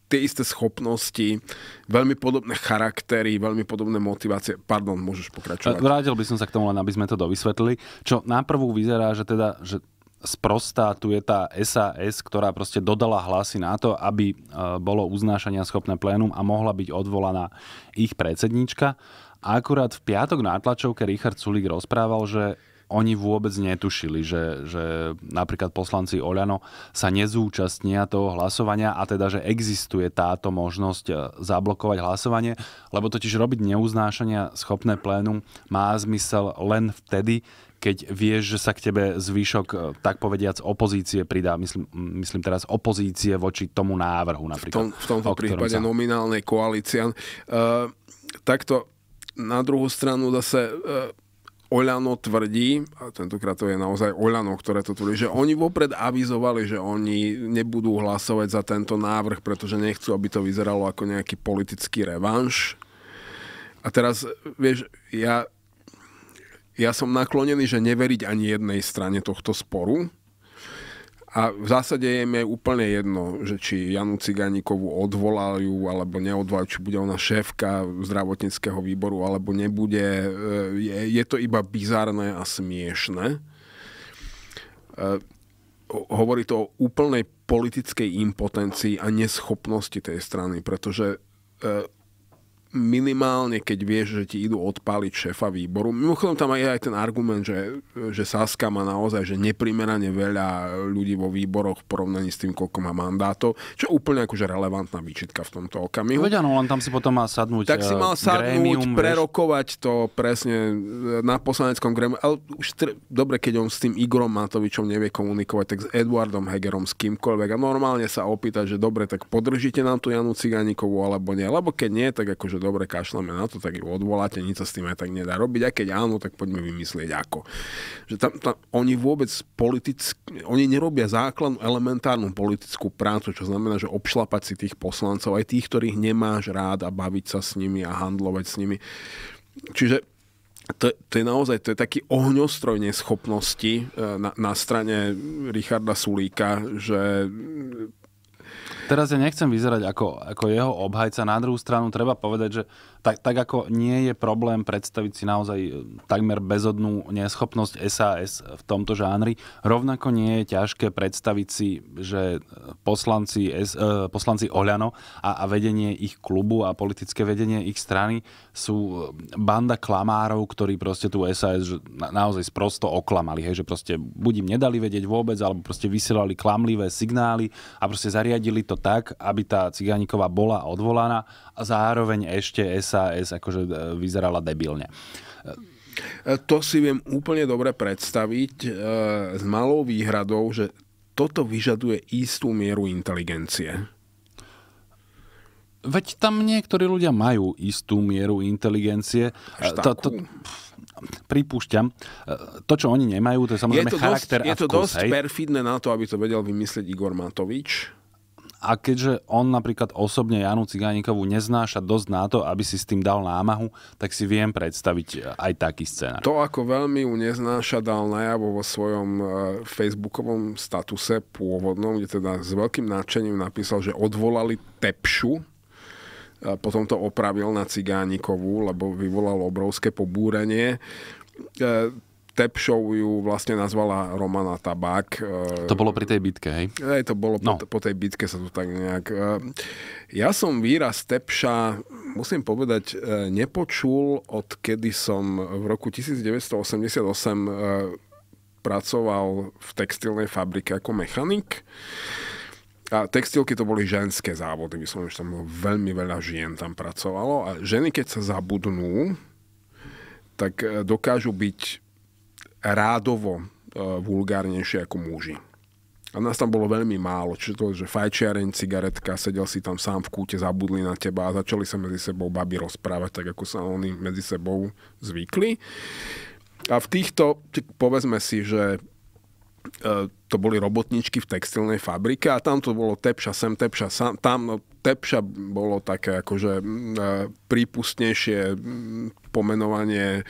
tie isté schopnosti, veľmi podobné charaktery, veľmi podobné motivácie. Pardon, môžeš pokračovať. E, vrátil by som sa k tomu len, aby sme to dovysvetlili. Čo naprvu vyzerá, že teda, že sprostá tu je tá SAS, ktorá proste dodala hlasy na to, aby e, bolo uznášania schopné plénum a mohla byť odvolaná ich predsednička. A akurát v piatok na tlačovke Richard Sulik rozprával, že oni vôbec netušili, že, že napríklad poslanci Oľano sa nezúčastnia toho hlasovania a teda, že existuje táto možnosť e, zablokovať hlasovanie, lebo totiž robiť neuznášania schopné plénum má zmysel len vtedy, keď vieš, že sa k tebe zvyšok, e, tak povediac, opozície pridá. Myslím, myslím teraz opozície voči tomu návrhu napríklad. V, tom, v tomto prípade sa... nominálnej koalícian. Uh, e, takto na druhú stranu zase... Uh, Oľano tvrdí, a tentokrát to je naozaj Oľano, ktoré to tvrdí, že oni vopred avizovali, že oni nebudú hlasovať za tento návrh, pretože nechcú, aby to vyzeralo ako nejaký politický revanš. A teraz, vieš, ja, ja som naklonený, že neveriť ani jednej strane tohto sporu, a v zásade je mi úplne jedno, že či Janu Ciganíkovú odvolajú alebo neodvolajú, či bude ona šéfka zdravotníckého výboru alebo nebude. E, je, je to iba bizarné a smiešne. Hovorí to o úplnej politickej impotencii a neschopnosti tej strany, pretože e, minimálne, keď vieš, že ti idú odpáliť šéfa výboru. Mimochodom tam je aj ten argument, že, že Saska má naozaj že neprimerane veľa ľudí vo výboroch v porovnaní s tým, koľko má mandátov, čo je úplne akože relevantná výčitka v tomto okamihu. Veď áno, len tam si potom má sadnúť Tak si e, mal sadnúť, grémium, prerokovať vieš? to presne na poslaneckom grému. Ale už tr- dobre, keď on s tým Igorom Matovičom nevie komunikovať, tak s Eduardom Hegerom, s kýmkoľvek a normálne sa opýtať, že dobre, tak podržíte nám tu Janu Ciganikovú alebo nie. Lebo keď nie, tak akože dobre, kašľame na to, tak ju odvoláte, nič sa s tým aj tak nedá robiť. A keď áno, tak poďme vymyslieť ako. Že tam, tam oni vôbec politicky, oni nerobia základnú elementárnu politickú prácu, čo znamená, že obšlapať si tých poslancov, aj tých, ktorých nemáš rád a baviť sa s nimi a handlovať s nimi. Čiže to, to je naozaj to je taký ohňostroj neschopnosti e, na, na strane Richarda Sulíka, že Teraz ja nechcem vyzerať ako, ako jeho obhajca. Na druhú stranu treba povedať, že tak, tak ako nie je problém predstaviť si naozaj e, takmer bezodnú neschopnosť SAS v tomto žánri, rovnako nie je ťažké predstaviť si, že e, poslanci, S, eh, poslanci Oľano a, a vedenie ich klubu a politické vedenie ich strany sú e, banda klamárov, ktorí proste tú SAS naozaj sprosto oklamali. Hej, že proste buď im nedali vedieť vôbec, alebo proste vysielali klamlivé signály a proste zariadili to tak, aby tá Cigániková bola odvolaná a zároveň ešte SAS akože e, vyzerala debilne. E, to si viem úplne dobre predstaviť e, s malou výhradou, že toto vyžaduje istú mieru inteligencie. Veď tam niektorí ľudia majú istú mieru inteligencie. E, to, to, pripúšťam. To, čo oni nemajú, to je samozrejme je to charakter dosť, a vkus. Je to dosť perfidné na to, aby to vedel vymyslieť Igor Matovič a keďže on napríklad osobne Janu Cigánikovú neznáša dosť na to, aby si s tým dal námahu, tak si viem predstaviť e, aj taký scénar. To, ako veľmi ju neznáša, dal najavo vo svojom e, facebookovom statuse pôvodnom, kde teda s veľkým nadšením napísal, že odvolali Tepšu, e, potom to opravil na Cigánikovú, lebo vyvolal obrovské pobúrenie Step Show ju vlastne nazvala Romana Tabák. E, to bolo pri tej bitke, hej? Aj to bolo no. po, po tej bitke sa to tak nejak... E, ja som výraz Stepša, musím povedať, e, nepočul, odkedy som v roku 1988 pracoval v textilnej fabrike ako mechanik. A textilky to boli ženské závody, myslím, že tam bolo veľmi veľa žien tam pracovalo a ženy, keď sa zabudnú, tak dokážu byť rádovo e, vulgárnejšie ako muži. A nás tam bolo veľmi málo, čiže to, že fajčiareň, cigaretka, sedel si tam sám v kúte, zabudli na teba a začali sa medzi sebou babi rozprávať, tak ako sa oni medzi sebou zvykli. A v týchto, povedzme si, že e, to boli robotničky v textilnej fabrike a tam to bolo tepša sem, tepša sam, tam no, tepša bolo také akože mm, e, prípustnejšie mm, pomenovanie e,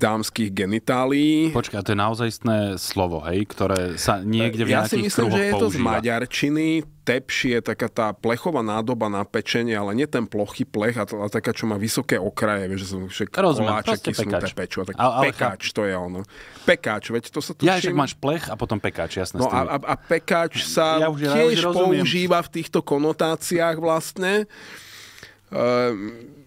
dámskych genitálií. Počkaj, to je naozajstné slovo, hej, ktoré sa niekde v ja nejakých Ja si myslím, že je to používa. z maďarčiny. Tepši je taká tá plechová nádoba na pečenie, ale nie ten plochý plech, a, a taká, čo má vysoké okraje, vieš, že som však Rozumiem, koláče, pekáč. Peču, a tak ale, ale pekáč to je ono. Pekáč, veď to sa sa tuším... Ja však máš plech a potom pekáč, jasné. No a, a, a pekáč sa ja už, tiež ja už používa v týchto konotáciách vlastne. Ehm,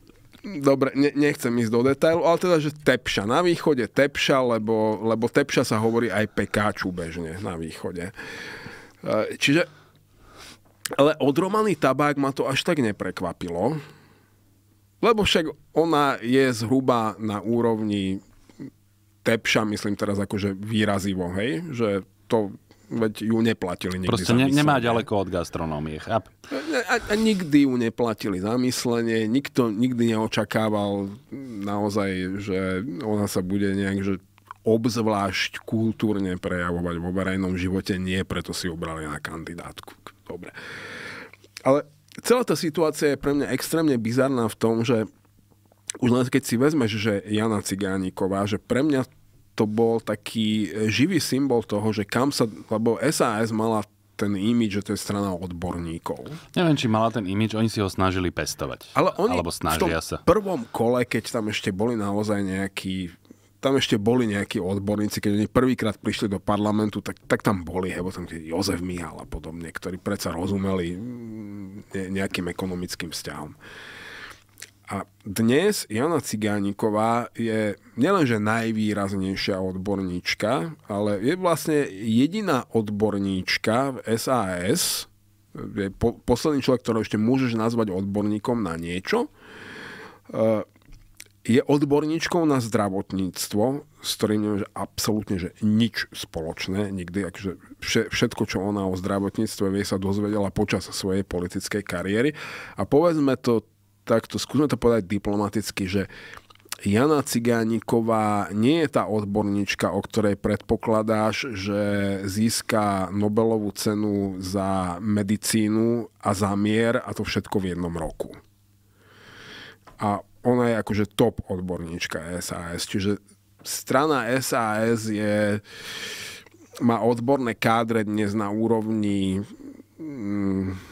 dobre, ne, nechcem ísť do detailu, ale teda, že tepša. Na východe tepša, lebo, lebo tepša sa hovorí aj pekáču bežne na východe. Ehm, čiže... Ale odromaný tabák ma to až tak neprekvapilo. Lebo však ona je zhruba na úrovni tepša, myslím teraz akože výrazivo, hej, že to veď ju neplatili nikdy Proste ne, nemá ďaleko od gastronómie, cháp? A, a nikdy ju neplatili zamyslenie, nikto nikdy neočakával naozaj, že ona sa bude nejak, že obzvlášť kultúrne prejavovať vo verejnom živote, nie preto si obrali na kandidátku. Dobre. Ale celá tá situácia je pre mňa extrémne bizarná v tom, že už len keď si vezmeš, že Jana Cigániková, že pre mňa to bol taký e, živý symbol toho, že kam sa, lebo SAS mala ten imič, že to je strana odborníkov. Neviem, či mala ten imič, oni si ho snažili pestovať. Ale oni alebo snažia v tom sa. prvom kole, keď tam ešte boli naozaj nejakí tam ešte boli nejakí odborníci, keď oni prvýkrát prišli do parlamentu, tak, tak tam boli, hebo tam keď Jozef Mihal a podobne, ktorí predsa rozumeli mm, nejakým ekonomickým vzťahom. A dnes Jana Cigániková je nielenže najvýraznejšia odborníčka, ale je vlastne jediná odborníčka v SAS, je po, posledný človek, ktorého ešte môžeš nazvať odborníkom na niečo, e, je odborníčkou na zdravotníctvo, s ktorým že absolútne že nič spoločné, nikdy, akože všetko, čo ona o zdravotníctve vie, sa dozvedela počas svojej politickej kariéry. A povedzme to takto, skúsme to povedať diplomaticky, že Jana Cigániková nie je tá odborníčka, o ktorej predpokladáš, že získa Nobelovú cenu za medicínu a za mier a to všetko v jednom roku. A ona je akože top odborníčka SAS. Čiže strana SAS je, má odborné kádre dnes na úrovni mm,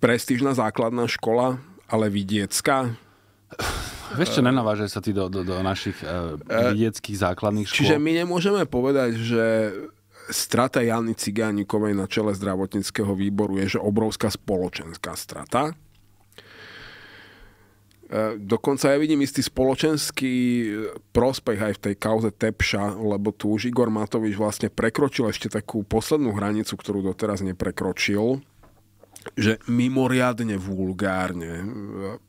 prestížna základná škola, ale vidiecká. Vieš čo, nenavážaj sa ty do, do, do našich uh, vidieckých základných škôl. Čiže my nemôžeme povedať, že strata Jany Cigánikovej na čele zdravotníckého výboru je, že obrovská spoločenská strata. Eh, dokonca ja vidím istý spoločenský prospech aj v tej kauze Tepša, lebo tu už Igor Matovič vlastne prekročil ešte takú poslednú hranicu, ktorú doteraz neprekročil že mimoriadne vulgárne eh,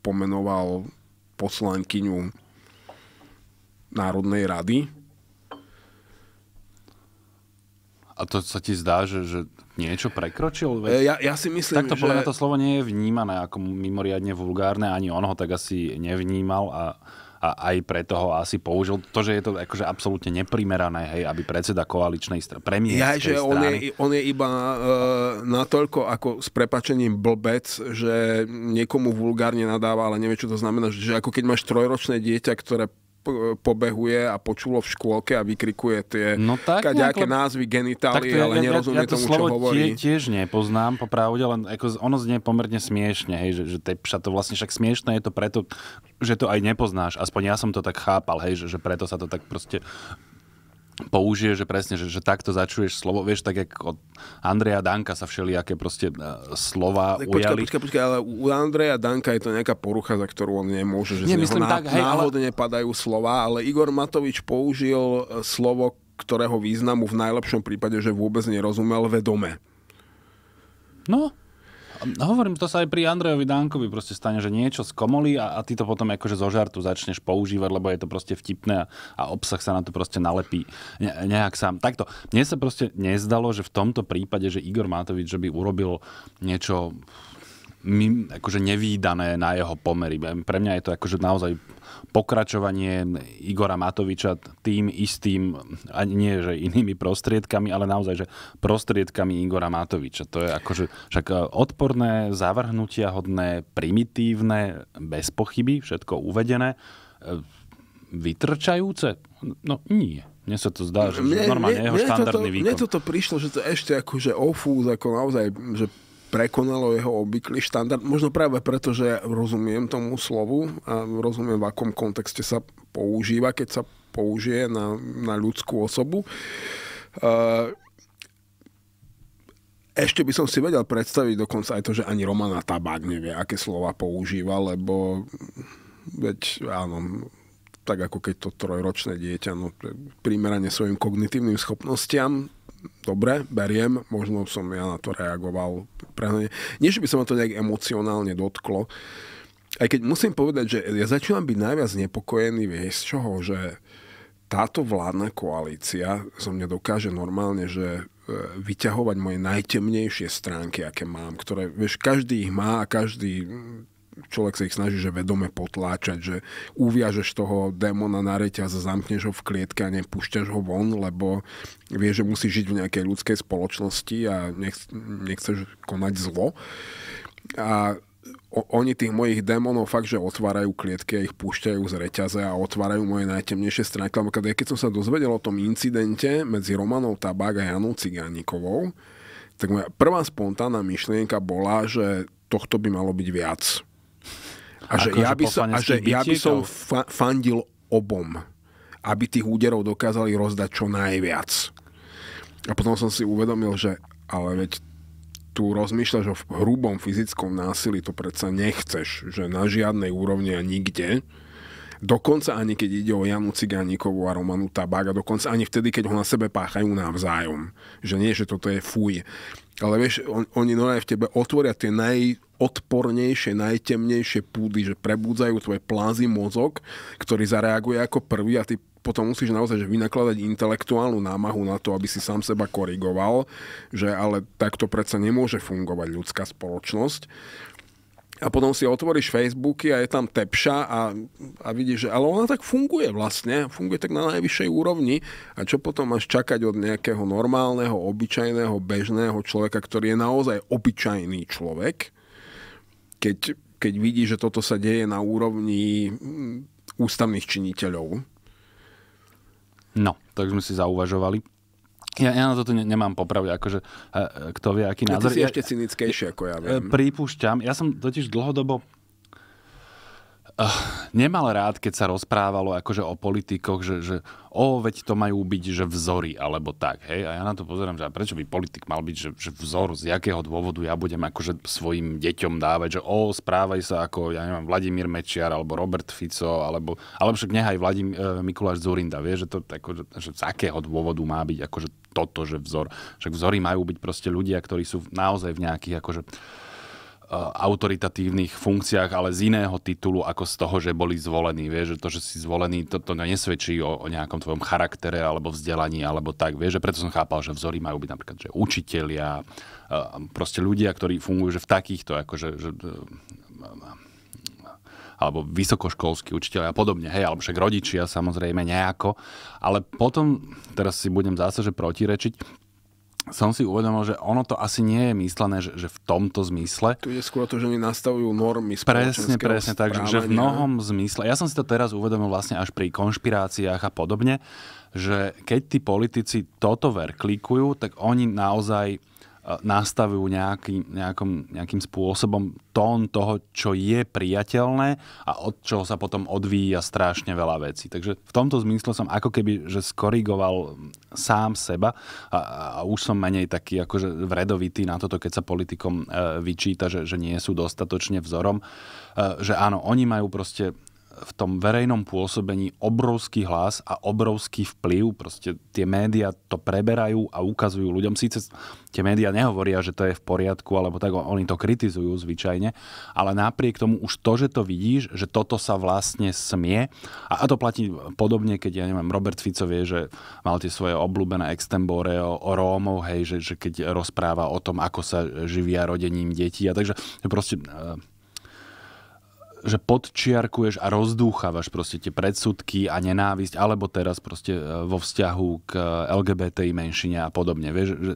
pomenoval poslankyňu Národnej rady. A to sa ti zdá, že, že niečo prekročil? Veď eh, ja, ja si myslím, Takto že... podľa to slovo nie je vnímané ako mimoriadne vulgárne, ani on ho tak asi nevnímal a a aj preto ho asi použil. To, že je to akože absolútne neprimerané, hej, aby predseda koaličnej str- premiérskej ja, že strany... On je, on je iba uh, natoľko ako s prepačením blbec, že niekomu vulgárne nadáva, ale nevie, čo to znamená, že ako keď máš trojročné dieťa, ktoré pobehuje a počulo v škôlke a vykrikuje tie no tak, nejaké nejako... názvy genitálie, ale ja, nerozumie ja, ja to tomu, slovo čo hovorí. Tie, tiež nepoznám, popravde, len ako ono znie pomerne smiešne, hej, že, že tepša to vlastne však smiešne je to preto, že to aj nepoznáš. Aspoň ja som to tak chápal, hej, že, že preto sa to tak proste použije, že presne, že, že takto začuješ slovo, vieš, tak jak od Andreja Danka sa všelijaké proste uh, slova tak ujali. Počkaj, počkaj, ale u Andreja Danka je to nejaká porucha, za ktorú on nemôže, že Nie, z neho tak, ná, hej, náhodne ale... padajú slova, ale Igor Matovič použil e, slovo, ktorého významu v najlepšom prípade, že vôbec nerozumel vedome. No, No, hovorím, to sa aj pri Andrejovi Dankovi proste stane, že niečo skomolí a, a ty to potom akože zo žartu začneš používať, lebo je to proste vtipné a, a obsah sa na to proste nalepí ne, nejak sám. Takto, mne sa proste nezdalo, že v tomto prípade, že Igor Matovič, že by urobil niečo mi, akože nevýdané na jeho pomery. Pre mňa je to akože naozaj pokračovanie Igora Matoviča tým istým, a nie že inými prostriedkami, ale naozaj, že prostriedkami Igora Matoviča. To je akože však e, odporné, zavrhnutia hodné, primitívne, bez pochyby, všetko uvedené, e, vytrčajúce? No nie. Mne sa to zdá, že mne, normálne mne, jeho mne štandardný toto, výkon. Mne toto prišlo, že to ešte akože ofúz, ako naozaj, že prekonalo jeho obvyklý štandard. Možno práve preto, že rozumiem tomu slovu a rozumiem, v akom kontexte sa používa, keď sa použije na, na ľudskú osobu. Ešte by som si vedel predstaviť dokonca aj to, že ani Romana Tabák nevie, aké slova používa, lebo veď áno, tak ako keď to trojročné dieťa, no primerane svojim kognitívnym schopnostiam, dobre, beriem, možno som ja na to reagoval prehnane. Nie, že by sa ma to nejak emocionálne dotklo, aj keď musím povedať, že ja začínam byť najviac nepokojený, vieš z čoho, že táto vládna koalícia zo mňa dokáže normálne, že e, vyťahovať moje najtemnejšie stránky, aké mám, ktoré, vieš, každý ich má a každý človek sa ich snaží, že vedome potláčať, že uviažeš toho démona na reťaz, zamkneš ho v klietke a nepúšťaš ho von, lebo vie, že musí žiť v nejakej ľudskej spoločnosti a nech, nechceš konať zlo. A o, oni tých mojich démonov fakt, že otvárajú klietky a ich púšťajú z reťaze a otvárajú moje najtemnejšie stránky. Lebo keď som sa dozvedel o tom incidente medzi Romanou Tabák a Janou Cigánikovou, tak moja prvá spontánna myšlienka bola, že tohto by malo byť viac a že, akože ja by, som, a že ja by som fa- fandil obom, aby tých úderov dokázali rozdať čo najviac. A potom som si uvedomil, že ale veď tu rozmýšľaš o hrubom fyzickom násilí, to predsa nechceš, že na žiadnej úrovni a nikde. Dokonca ani keď ide o Janu Cigánikovú a Romanu Tabák a dokonca ani vtedy, keď ho na sebe páchajú navzájom. Že nie, že toto je fuj. Ale vieš, on, oni no aj v tebe otvoria tie najodpornejšie, najtemnejšie púdy, že prebudzajú tvoje plázy mozog, ktorý zareaguje ako prvý a ty potom musíš naozaj že vynakladať intelektuálnu námahu na to, aby si sám seba korigoval, že ale takto predsa nemôže fungovať ľudská spoločnosť a potom si otvoríš Facebooky a je tam tepša a, a vidíš, že ale ona tak funguje vlastne, funguje tak na najvyššej úrovni a čo potom máš čakať od nejakého normálneho, obyčajného, bežného človeka, ktorý je naozaj obyčajný človek, keď, keď vidí, že toto sa deje na úrovni mm, ústavných činiteľov. No, tak sme si zauvažovali. Ja, ja na toto ne, nemám popravde, akože kto vie, aký no názor. Ja, ty si ešte cynickejšie, ako ja e, viem. Pripúšťam, ja som totiž dlhodobo Uh, nemal rád, keď sa rozprávalo akože o politikoch, že, že o, veď to majú byť, že vzory, alebo tak, hej. A ja na to pozerám, že a prečo by politik mal byť, že, že vzor, z jakého dôvodu ja budem akože svojim deťom dávať, že o, správaj sa ako, ja neviem, Vladimír Mečiar, alebo Robert Fico, alebo, alebo však nehaj Vladim, uh, Mikuláš Zurinda, vie, že to tako, že z akého dôvodu má byť akože toto, že vzor. Však vzory majú byť proste ľudia, ktorí sú naozaj v nejakých akože Eh, autoritatívnych funkciách, ale z iného titulu ako z toho, že boli zvolení. Vieš, že to, že si zvolený, to, to nesvedčí o, o nejakom tvojom charaktere alebo vzdelaní alebo tak. Vieš, že preto som chápal, že vzory majú byť napríklad že učitelia, eh, proste ľudia, ktorí fungujú že v takýchto, akože, že, eh, alebo vysokoškolskí učiteľia a podobne, hej, alebo však rodičia samozrejme nejako. Ale potom, teraz si budem zase že protirečiť, som si uvedomil, že ono to asi nie je myslené, že, že v tomto zmysle. Tu je skôr to, že oni nastavujú normy Presne, presne tak, že, že v mnohom zmysle. Ja som si to teraz uvedomil vlastne až pri konšpiráciách a podobne, že keď tí politici toto verklikujú, tak oni naozaj nastavujú nejaký, nejakom, nejakým spôsobom tón toho, čo je priateľné a od čoho sa potom odvíja strašne veľa vecí. Takže v tomto zmysle som ako keby, že skorigoval sám seba a, a už som menej taký akože vredovitý na toto, keď sa politikom e, vyčíta, že, že nie sú dostatočne vzorom. E, že áno, oni majú proste v tom verejnom pôsobení obrovský hlas a obrovský vplyv. Proste tie médiá to preberajú a ukazujú ľuďom. Síce tie médiá nehovoria, že to je v poriadku, alebo tak oni to kritizujú zvyčajne, ale napriek tomu už to, že to vidíš, že toto sa vlastne smie. A, a to platí podobne, keď, ja neviem, Robert Fico vie, že mal tie svoje obľúbené extembore o, o Rómov, hej, že, že keď rozpráva o tom, ako sa živia rodením detí. A takže proste e, že podčiarkuješ a rozdúchavaš proste tie predsudky a nenávisť, alebo teraz proste e, vo vzťahu k e, LGBTI menšine a podobne. Vieš, že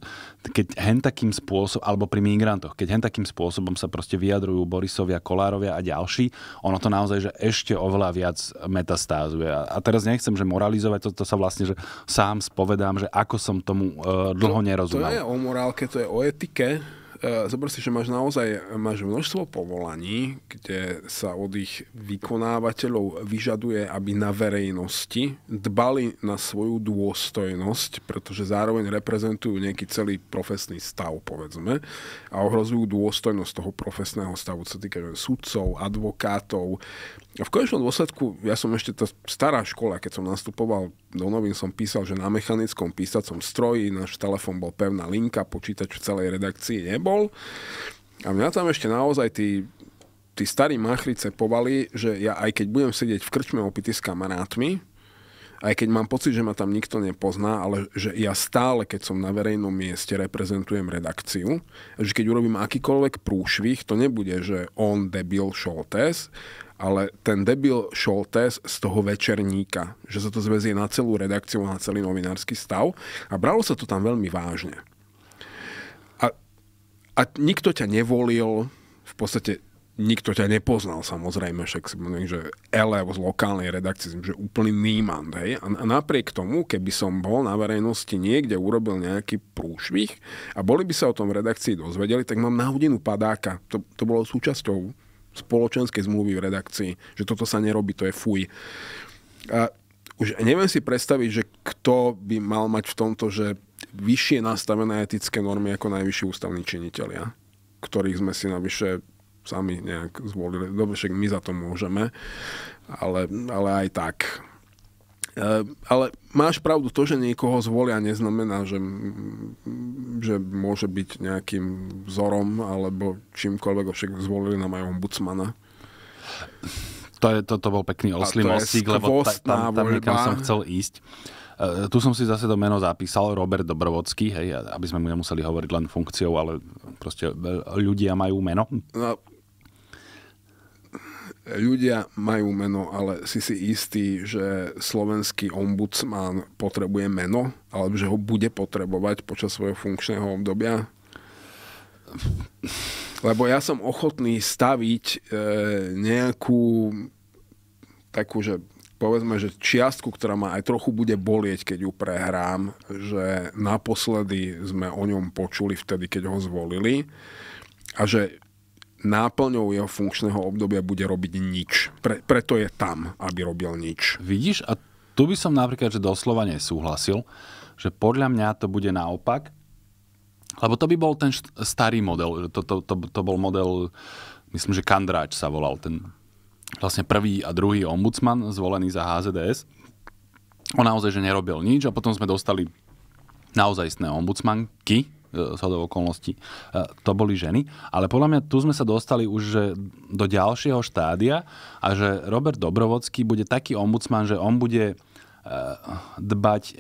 keď hen takým spôsobom, alebo pri migrantoch, keď hen takým spôsobom sa proste vyjadrujú Borisovia, Kolárovia a ďalší, ono to naozaj, že ešte oveľa viac metastázuje. A teraz nechcem, že moralizovať, toto to sa vlastne, že sám spovedám, že ako som tomu e, dlho nerozumel. To, to je o morálke, to je o etike, Eh, zober si, že máš naozaj máš množstvo povolaní, kde sa od ich vykonávateľov vyžaduje, aby na verejnosti dbali na svoju dôstojnosť, pretože zároveň reprezentujú nejaký celý profesný stav, povedzme, a ohrozujú dôstojnosť toho profesného stavu, čo sa týka sudcov, advokátov, a v konečnom dôsledku, ja som ešte tá stará škola, keď som nastupoval do novín, som písal, že na mechanickom písacom stroji náš telefon bol pevná linka, počítač v celej redakcii nebol. A mňa tam ešte naozaj tí, tí starí machrice povali, že ja aj keď budem sedieť v krčme opity s kamarátmi, aj keď mám pocit, že ma tam nikto nepozná, ale že ja stále, keď som na verejnom mieste, reprezentujem redakciu, že keď urobím akýkoľvek prúšvih, to nebude, že on debil Šoltes, ale ten debil Šoltes z toho večerníka, že sa to zvezie na celú redakciu, na celý novinársky stav a bralo sa to tam veľmi vážne. A, a nikto ťa nevolil, v podstate nikto ťa nepoznal samozrejme, však si e myslím, že L z lokálnej redakcie, že úplný nímand, hej. A, a napriek tomu, keby som bol na verejnosti niekde, urobil nejaký prúšvih a boli by sa o tom v redakcii dozvedeli, tak mám na hodinu padáka. To, to bolo súčasťou spoločenskej zmluvy v redakcii, že toto sa nerobí, to je fuj. A už neviem si predstaviť, že kto by mal mať v tomto, že vyššie nastavené etické normy ako najvyšší ústavní činiteľia, ktorých sme si navyše sami nejak zvolili. Dobre, však my za to môžeme, ale, ale aj tak. E, ale máš pravdu, to, že niekoho zvolia, neznamená, že, že môže byť nejakým vzorom alebo čímkoľvek, však zvolili na majom ombudsmana. To, je, to, to bol pekný oslý mostík, lebo ta, tam, tam som chcel ísť. Uh, tu som si zase to meno zapísal, Robert Dobrovodský, hej, aby sme mu nemuseli hovoriť len funkciou, ale proste e, ľudia majú meno. No, ľudia majú meno, ale si si istý, že slovenský ombudsman potrebuje meno, alebo že ho bude potrebovať počas svojho funkčného obdobia? Lebo ja som ochotný staviť e, nejakú takú, že povedzme, že čiastku, ktorá ma aj trochu bude bolieť, keď ju prehrám, že naposledy sme o ňom počuli vtedy, keď ho zvolili a že náplňou jeho funkčného obdobia bude robiť nič. Pre, preto je tam, aby robil nič. Vidíš, a tu by som napríklad, že doslova nesúhlasil, že podľa mňa to bude naopak, lebo to by bol ten starý model, to, to, to, to bol model, myslím, že Kandráč sa volal, ten vlastne prvý a druhý ombudsman zvolený za HZDS. On naozaj, že nerobil nič a potom sme dostali naozajstné ombudsmanky, shodou okolností e, to boli ženy. Ale podľa mňa tu sme sa dostali už do ďalšieho štádia a že Robert Dobrovodský bude taký ombudsman, že on bude e, dbať, e,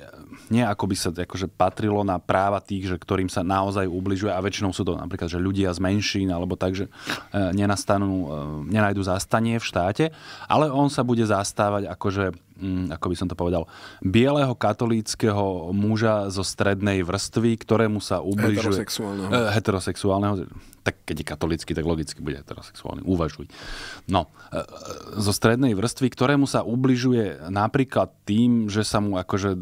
nie ako by sa akože patrilo na práva tých, že ktorým sa naozaj ubližuje a väčšinou sú to napríklad, že ľudia z menšín alebo tak, že nenastanú, nenajdu zastanie v štáte, ale on sa bude zastávať akože Mm, ako by som to povedal, bieleho katolíckého muža zo strednej vrstvy, ktorému sa ubližuje... Heterosexuálneho. E, heterosexuálneho. Tak keď je katolícky, tak logicky bude heterosexuálny. Uvažuj. No, e, zo strednej vrstvy, ktorému sa ubližuje napríklad tým, že sa mu akože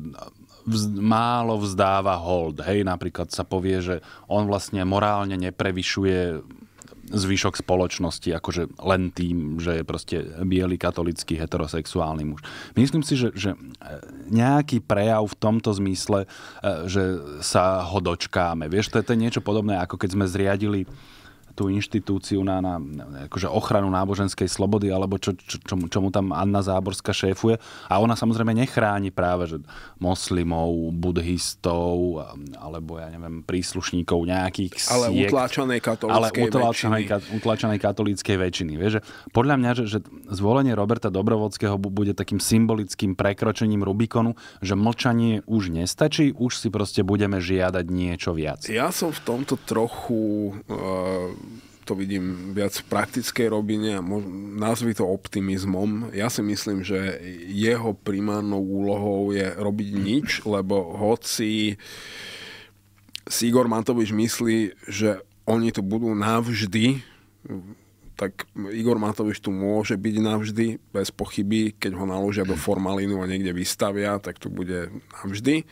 vz, málo vzdáva hold. Hej, napríklad sa povie, že on vlastne morálne neprevyšuje zvyšok spoločnosti, akože len tým, že je proste biely katolický heterosexuálny muž. Myslím si, že, že e, nejaký prejav v tomto zmysle, e, že sa ho dočkáme. Vieš, to je, to je niečo podobné, ako keď sme zriadili tú inštitúciu na, na akože ochranu náboženskej slobody, alebo čo, čo, čomu, čomu tam Anna Záborská šéfuje. A ona samozrejme nechráni práve že moslimov, budhistov alebo ja neviem, príslušníkov nejakých Ale siekt, utláčanej katolíckej ale utláčanej, väčšiny. utláčanej katolíckej väčšiny. Vieš, že podľa mňa, že, že zvolenie Roberta Dobrovodského bude takým symbolickým prekročením Rubikonu, že mlčanie už nestačí, už si proste budeme žiadať niečo viac. Ja som v tomto trochu... Uh to vidím viac v praktickej robine a nazvi to optimizmom. Ja si myslím, že jeho primárnou úlohou je robiť nič, lebo hoci Sigor Matovič myslí, že oni tu budú navždy, tak Igor Matovič tu môže byť navždy, bez pochyby, keď ho naložia do formalínu a niekde vystavia, tak tu bude navždy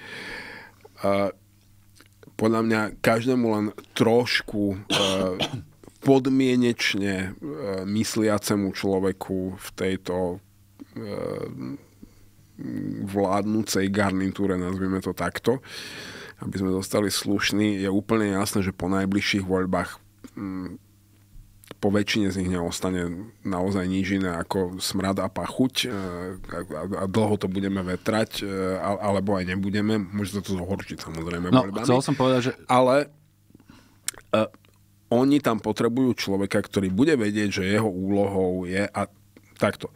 podľa mňa každému len trošku eh, podmienečne e, mysliacemu človeku v tejto e, vládnúcej garnitúre, nazvime to takto, aby sme zostali slušní, je úplne jasné, že po najbližších voľbách mm, po väčšine z nich neostane naozaj nič iné ako smrad a pachuť e, a dlho to budeme vetrať, alebo aj nebudeme. Môže sa to zhorčiť samozrejme. No, voľbami. chcel som povedať, že... Ale oni tam potrebujú človeka, ktorý bude vedieť, že jeho úlohou je a takto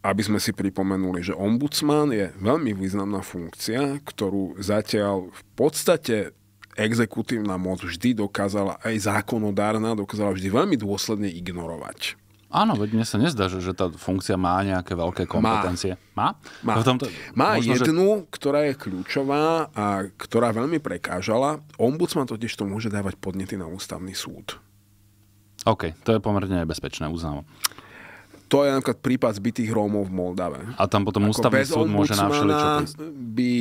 aby sme si pripomenuli, že ombudsman je veľmi významná funkcia, ktorú zatiaľ v podstate exekutívna moc vždy dokázala, aj zákonodárna dokázala vždy veľmi dôsledne ignorovať. Áno, veď mne sa nezdá, že, že tá funkcia má nejaké veľké kompetencie. Má? Má, má. tomto, má možno, jednu, že... ktorá je kľúčová a ktorá veľmi prekážala. Ombudsman totiž to môže dávať podnety na ústavný súd. OK, to je pomerne nebezpečné, uznám. To je napríklad prípad zbytých Rómov v Moldave. A tam potom Ako ústavný súd môže na všeličo by,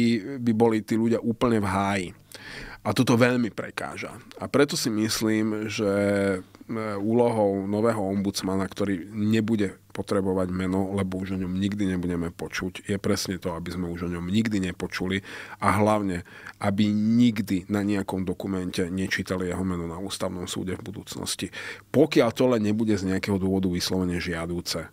by boli tí ľudia úplne v háji. A toto veľmi prekáža. A preto si myslím, že úlohou nového ombudsmana, ktorý nebude potrebovať meno, lebo už o ňom nikdy nebudeme počuť, je presne to, aby sme už o ňom nikdy nepočuli a hlavne, aby nikdy na nejakom dokumente nečítali jeho meno na ústavnom súde v budúcnosti. Pokiaľ to len nebude z nejakého dôvodu vyslovene žiadúce.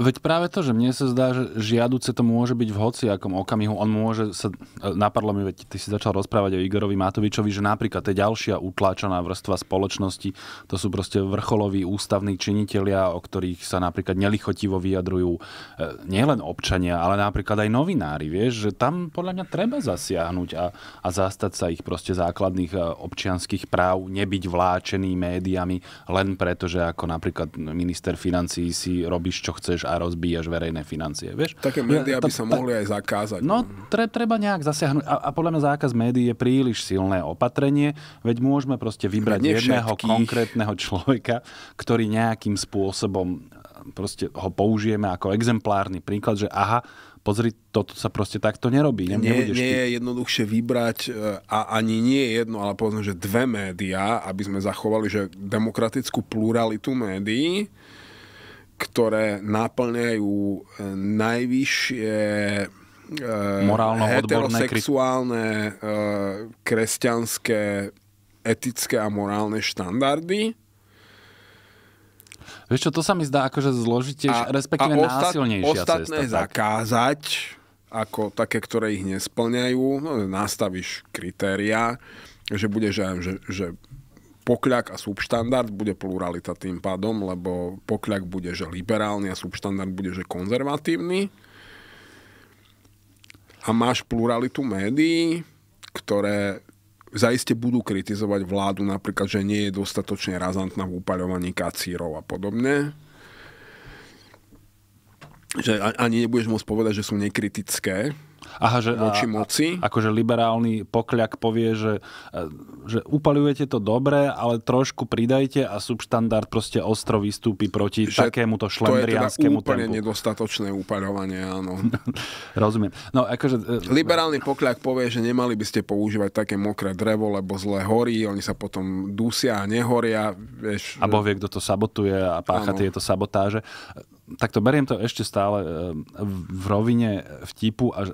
Veď práve to, že mne sa zdá, že žiadúce to môže byť v hociakom okamihu. On môže sa, napadlo mi, veď ty si začal rozprávať o Igorovi Matovičovi, že napríklad tá ďalšia utláčaná vrstva spoločnosti, to sú proste vrcholoví ústavní činitelia, o ktorých sa napríklad nelichotivo vyjadrujú e, nielen občania, ale napríklad aj novinári. Vieš, že tam podľa mňa treba zasiahnuť a, a zastať sa ich proste základných e, občianských práv, nebyť vláčený médiami len preto, že ako napríklad minister financí si robíš, čo chceš a rozbíjaš verejné financie. Vieš? Také médiá by sa mohli aj zakázať. No, no, tre, treba nejak zasiahnuť. A, a podľa mňa zákaz médií je príliš silné opatrenie, veď môžeme proste vybrať jedného konkrétneho človeka, ktorý nejakým spôsobom proste ho použijeme ako exemplárny príklad, že aha, pozri, toto sa proste takto nerobí. Ne, nie, nie je jednoduchšie vybrať eh, a ani nie je jedno, ale povedzme, že dve médiá, aby sme zachovali že demokratickú pluralitu médií, ktoré naplňajú eh, najvyššie eh, heterosexuálne, kri... kresťanské, etické a morálne štandardy Vieš čo, to sa mi zdá akože zložitejšie, respektíve a ostat, násilnejšia ostatné cesta. zakázať, tak. ako také, ktoré ich nesplňajú, no, nastaviš kritéria, že bude, že, že, že pokľak a subštandard bude pluralita tým pádom, lebo pokľak bude, že liberálny a subštandard bude, že konzervatívny. A máš pluralitu médií, ktoré zaiste budú kritizovať vládu napríklad, že nie je dostatočne razantná v upaľovaní kacírov a podobne. Že ani nebudeš môcť povedať, že sú nekritické, Aha, že, voči moci. A, akože liberálny pokľak povie, že, že upalujete to dobre, ale trošku pridajte a subštandard proste ostro vystúpi proti že takémuto šlendrianskému tempu. To je teda úplne tempu. nedostatočné upaľovanie, áno. Rozumiem. No, akože, e, Liberálny pokľak povie, že nemali by ste používať také mokré drevo, lebo zle horí, oni sa potom dusia a nehoria. Vieš, a boh vie, kto to sabotuje a pácha áno. tieto sabotáže. Tak to beriem to ešte stále e, v rovine vtipu a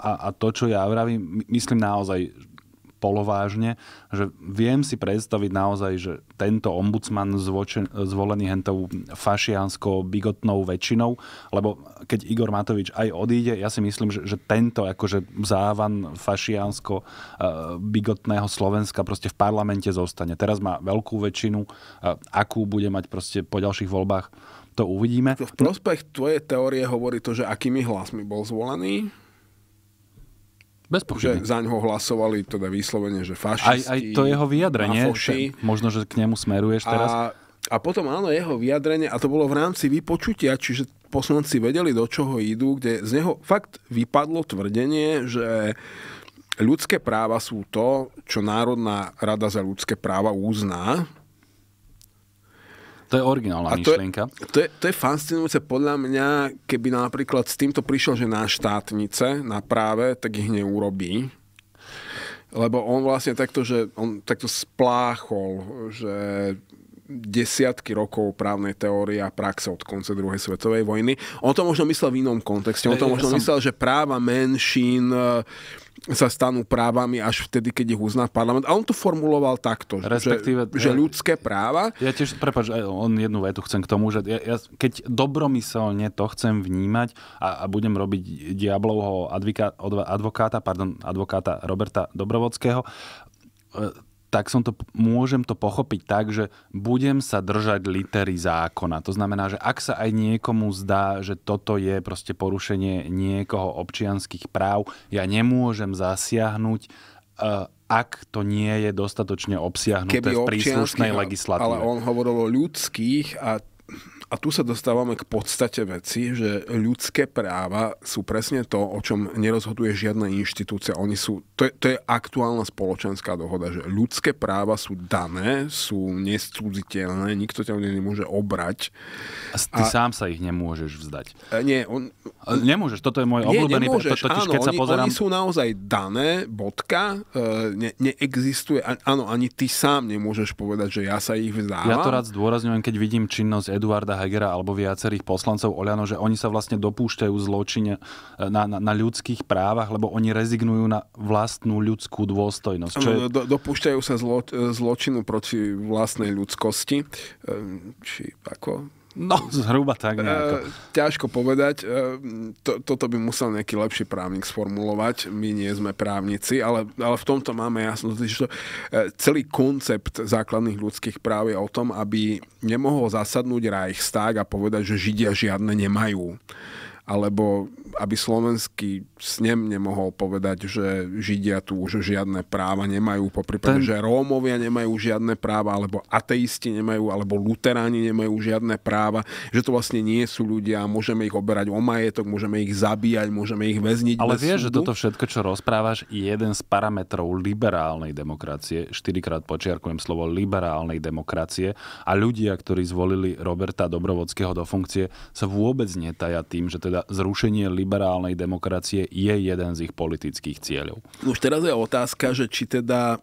a, a to, čo ja vravím, myslím naozaj polovážne, že viem si predstaviť naozaj, že tento ombudsman zvočen, zvolený hentou fašiánskou bigotnou väčšinou, lebo keď Igor Matovič aj odíde, ja si myslím, že, že tento akože závan fašiansko e, bigotného Slovenska proste v parlamente zostane. Teraz má veľkú väčšinu, e, akú bude mať proste po ďalších voľbách, to uvidíme. V prospech tvojej teórie hovorí to, že akými hlasmi bol zvolený? Bez Že za ňoho hlasovali teda vyslovene, že fašisti. Aj, aj to jeho vyjadrenie, ten, možno, že k nemu smeruješ teraz. A, a potom áno, jeho vyjadrenie, a to bolo v rámci vypočutia, čiže poslanci vedeli, do čoho idú, kde z neho fakt vypadlo tvrdenie, že ľudské práva sú to, čo Národná rada za ľudské práva uzná, to je originálna a to myšlienka. Je, to, je, to je fascinujúce podľa mňa, keby napríklad s týmto prišiel, že na štátnice, na práve, tak ich neurobí lebo on vlastne takto, že on takto spláchol, že desiatky rokov právnej teórie a praxe od konca druhej svetovej vojny. On to možno myslel v inom kontexte. On to možno myslel, že práva menšín e, sa stanú právami až vtedy, keď ich uzná parlament. A on to formuloval takto, Respektíve, že, že ľudské práva... Ja tiež, prepáč, on jednu vetu chcem k tomu, že ja, ja, keď dobromyselne to chcem vnímať a, a budem robiť diablovho advokáta, pardon, advokáta Roberta Dobrovodského, e, tak som to, môžem to pochopiť tak, že budem sa držať litery zákona. To znamená, že ak sa aj niekomu zdá, že toto je proste porušenie niekoho občianských práv, ja nemôžem zasiahnuť, eh, ak to nie je dostatočne obsiahnuté Keby v príslušnej legislatíve. Ale on hovoril o ľudských a a tu sa dostávame k podstate veci, že ľudské práva sú presne to, o čom nerozhoduje žiadna inštitúcia. Oni sú, to, je, to je aktuálna spoločenská dohoda, že ľudské práva sú dané, sú nescúdziteľné, nikto ťa nemôže obrať. A ty a, sám sa ich nemôžeš vzdať. Nie, on, nemôžeš, toto je môj obľúbený... totiž, áno, keď oni, sa pozerám... oni sú naozaj dané, bodka, e, ne, neexistuje, áno, ani ty sám nemôžeš povedať, že ja sa ich vzdávam. Ja to rád zdôrazňujem, keď vidím činnosť Eduarda Hegera alebo viacerých poslancov Oliano, že oni sa vlastne dopúšťajú zločine e, na, na, na ľudských právach, lebo oni rezignujú na vlastnú ľudskú dôstojnosť. Čo je... Do, dopúšťajú sa zlo, e, zločinu proti vlastnej ľudskosti. E, či ako No, zhruba tak e, nejako. E, ťažko povedať, e, to, toto by musel nejaký lepší právnik sformulovať, my nie sme právnici, ale, ale v tomto máme jasno, že to, e, celý koncept základných ľudských práv je o tom, aby nemohol zasadnúť Reichstag a povedať, že Židia žiadne nemajú alebo aby slovenský snem nemohol povedať, že Židia tu už žiadne práva nemajú, poprípade, Ten... že Rómovia nemajú žiadne práva, alebo ateisti nemajú, alebo luteráni nemajú žiadne práva, že to vlastne nie sú ľudia, môžeme ich oberať o majetok, môžeme ich zabíjať, môžeme ich väzniť. Ale vieš, že toto všetko, čo rozprávaš, je jeden z parametrov liberálnej demokracie, štyrikrát počiarkujem slovo liberálnej demokracie a ľudia, ktorí zvolili Roberta Dobrovodského do funkcie, sa vôbec netaja tým, že teda teda zrušenie liberálnej demokracie je jeden z ich politických cieľov. Už teraz je otázka, že či teda e,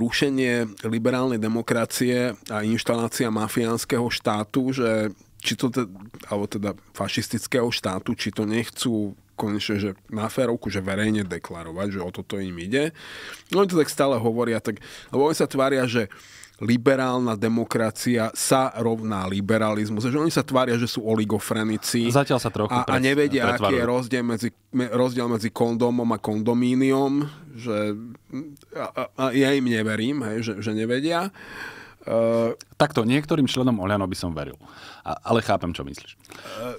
rušenie liberálnej demokracie a inštalácia mafiánskeho štátu, že či to teda, alebo teda fašistického štátu, či to nechcú konečne, že na férovku, že verejne deklarovať, že o toto im ide. No oni to tak stále hovoria, tak, lebo oni sa tvária, že liberálna demokracia sa rovná liberalizmu. Že oni sa tvária, že sú oligofrenici. Zatiaľ sa trochu A, pres, a nevedia, pretvaru. aký je rozdiel medzi, rozdiel medzi kondomom a kondomíniom. Že, a, a ja im neverím, hej, že, že nevedia. Uh, Takto, niektorým členom Oliano by som veril. A, ale chápem, čo myslíš. Uh,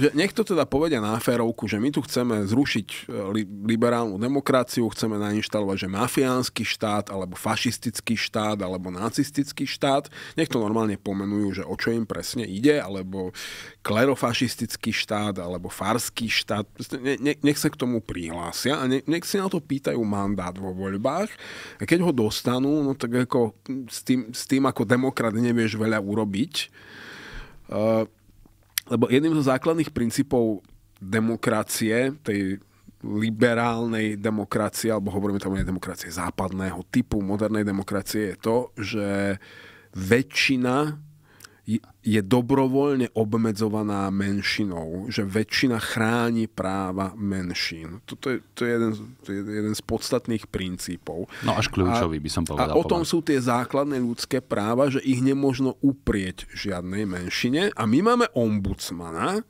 že nech to teda povedia na férovku, že my tu chceme zrušiť e, li, liberálnu demokraciu, chceme nainštalovať, že mafiánsky štát, alebo fašistický štát, alebo nacistický štát. Nech to normálne pomenujú, že o čo im presne ide, alebo klerofašistický štát, alebo farský štát. Ne, ne, nech sa k tomu prihlásia a ne, nech si na to pýtajú mandát vo voľbách. A keď ho dostanú, no tak ako s tým, s tým ako demokrat nevieš veľa urobiť. Uh, lebo jedným zo základných princípov demokracie, tej liberálnej demokracie, alebo hovoríme tam o demokracie západného typu, modernej demokracie, je to, že väčšina je dobrovoľne obmedzovaná menšinou, že väčšina chráni práva menšín. Toto je, to je, jeden, to je jeden z podstatných princípov. No až kľúčový a, by som povedal. A o tom sú tie základné ľudské práva, že ich nemôžno uprieť žiadnej menšine. A my máme ombudsmana,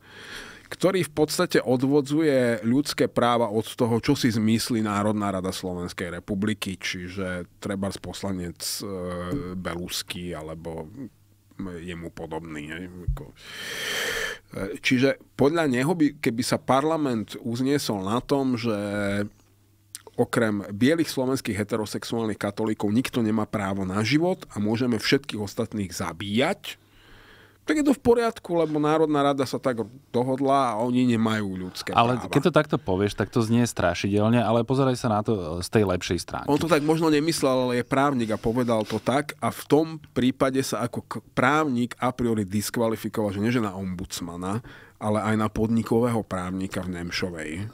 ktorý v podstate odvodzuje ľudské práva od toho, čo si zmyslí Národná rada Slovenskej republiky, čiže treba poslanec e, Belusky alebo jemu podobný. Ne? E, čiže podľa neho, by, keby sa parlament uzniesol na tom, že okrem bielých slovenských heterosexuálnych katolíkov nikto nemá právo na život a môžeme všetkých ostatných zabíjať, tak je to v poriadku, lebo Národná rada sa tak dohodla a oni nemajú ľudské ale práva. keď to takto povieš, tak to znie strašidelne, ale pozeraj sa na to e, z tej lepšej stránky. On to tak možno nemyslel, ale je právnik a povedal to tak a v tom prípade sa ako právnik a priori diskvalifikoval, že nie že na ombudsmana, ale aj na podnikového právnika v Nemšovej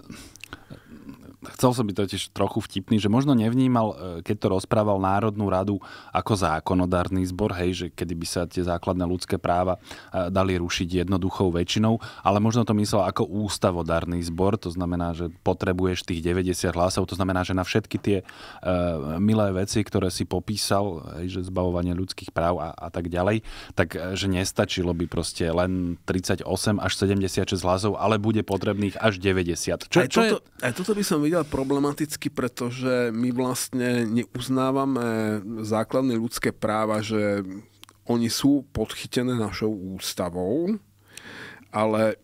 chcel som byť totiž trochu vtipný, že možno nevnímal, e, keď to rozprával Národnú radu ako zákonodárny zbor, hej, že kedy by sa tie základné ľudské práva e, dali rušiť jednoduchou väčšinou, ale možno to myslel ako ústavodárny zbor, to znamená, že potrebuješ tých 90 hlasov, to znamená, že na všetky tie e, milé veci, ktoré si popísal, hej, že zbavovanie ľudských práv a, a tak ďalej, tak že nestačilo by proste len 38 až 76 hlasov, ale bude potrebných až 90. Čo, aj, čo toto, je... aj toto by som videl problematicky, pretože my vlastne neuznávame základné ľudské práva, že oni sú podchytené našou ústavou, ale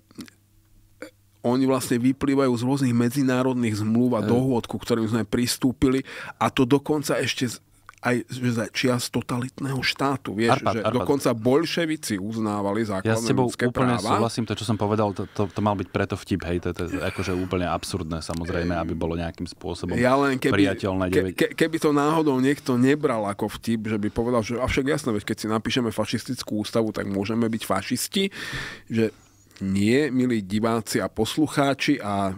oni vlastne vyplývajú z rôznych medzinárodných zmluv a dohôd, ku ktorým sme pristúpili a to dokonca ešte aj že čias totalitného štátu. Vieš, Arpad, že Arpad. dokonca bolševici uznávali základné ľudské práva. Ja s tebou úplne práva. súhlasím, to, čo som povedal, to, to, to mal byť preto vtip, hej, to, to je akože úplne absurdné, samozrejme, aby bolo nejakým spôsobom ja len keby, priateľné. Ke, ke, keby to náhodou niekto nebral ako vtip, že by povedal, že avšak jasné, veď keď si napíšeme fašistickú ústavu, tak môžeme byť fašisti, že nie, milí diváci a poslucháči a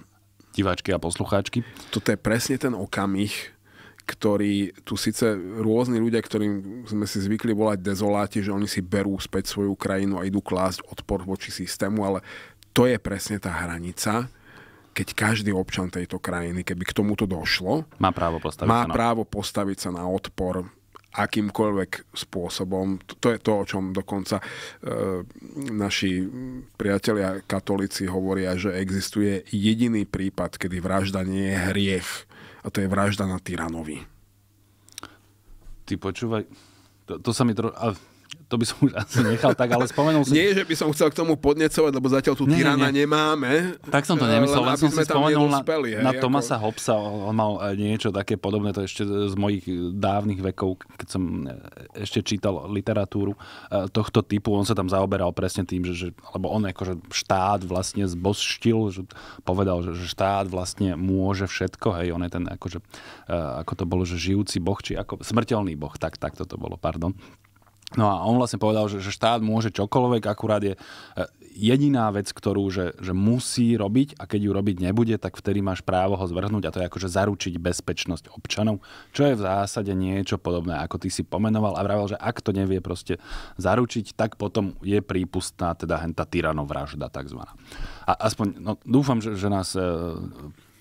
diváčky a poslucháčky. Toto je presne ten okamih, ktorí tu síce rôzni ľudia, ktorým sme si zvykli volať dezoláti, že oni si berú späť svoju krajinu a idú klásť odpor voči systému, ale to je presne tá hranica, keď každý občan tejto krajiny, keby k tomuto došlo, má právo postaviť, má sa, na... právo postaviť sa na odpor akýmkoľvek spôsobom. To je to, o čom dokonca e, naši priatelia katolíci hovoria, že existuje jediný prípad, kedy vražda nie je hriech a to je vražda na tyranovi. Ty počúvaj, to, to sa mi tro... A to by som už asi nechal tak, ale spomenul som... Nie, že by som chcel k tomu podnecovať, lebo zatiaľ tu tyrana nie. nemáme. Tak som to nemyslel, len, som si spomenul na, hej, na ako... Tomasa Hobsa, on mal eh, niečo také podobné, to ešte z mojich dávnych vekov, keď som eh, ešte čítal literatúru eh, tohto typu, on sa tam zaoberal presne tým, že, že lebo on akože štát vlastne zbosštil, že povedal, že, že štát vlastne môže všetko, hej, on je ten akože, ako to bolo, že žijúci boh, či ako smrteľný boh, tak, tak toto bolo, pardon. No a on vlastne povedal, že, že štát môže čokoľvek, akurát je e, jediná vec, ktorú že, že musí robiť a keď ju robiť nebude, tak vtedy máš právo ho zvrhnúť a to je akože zaručiť bezpečnosť občanov, čo je v zásade niečo podobné, ako ty si pomenoval a vravel, že ak to nevie proste zaručiť, tak potom je prípustná teda henta tyranovražda takzvaná. A aspoň, no dúfam, že, že nás e,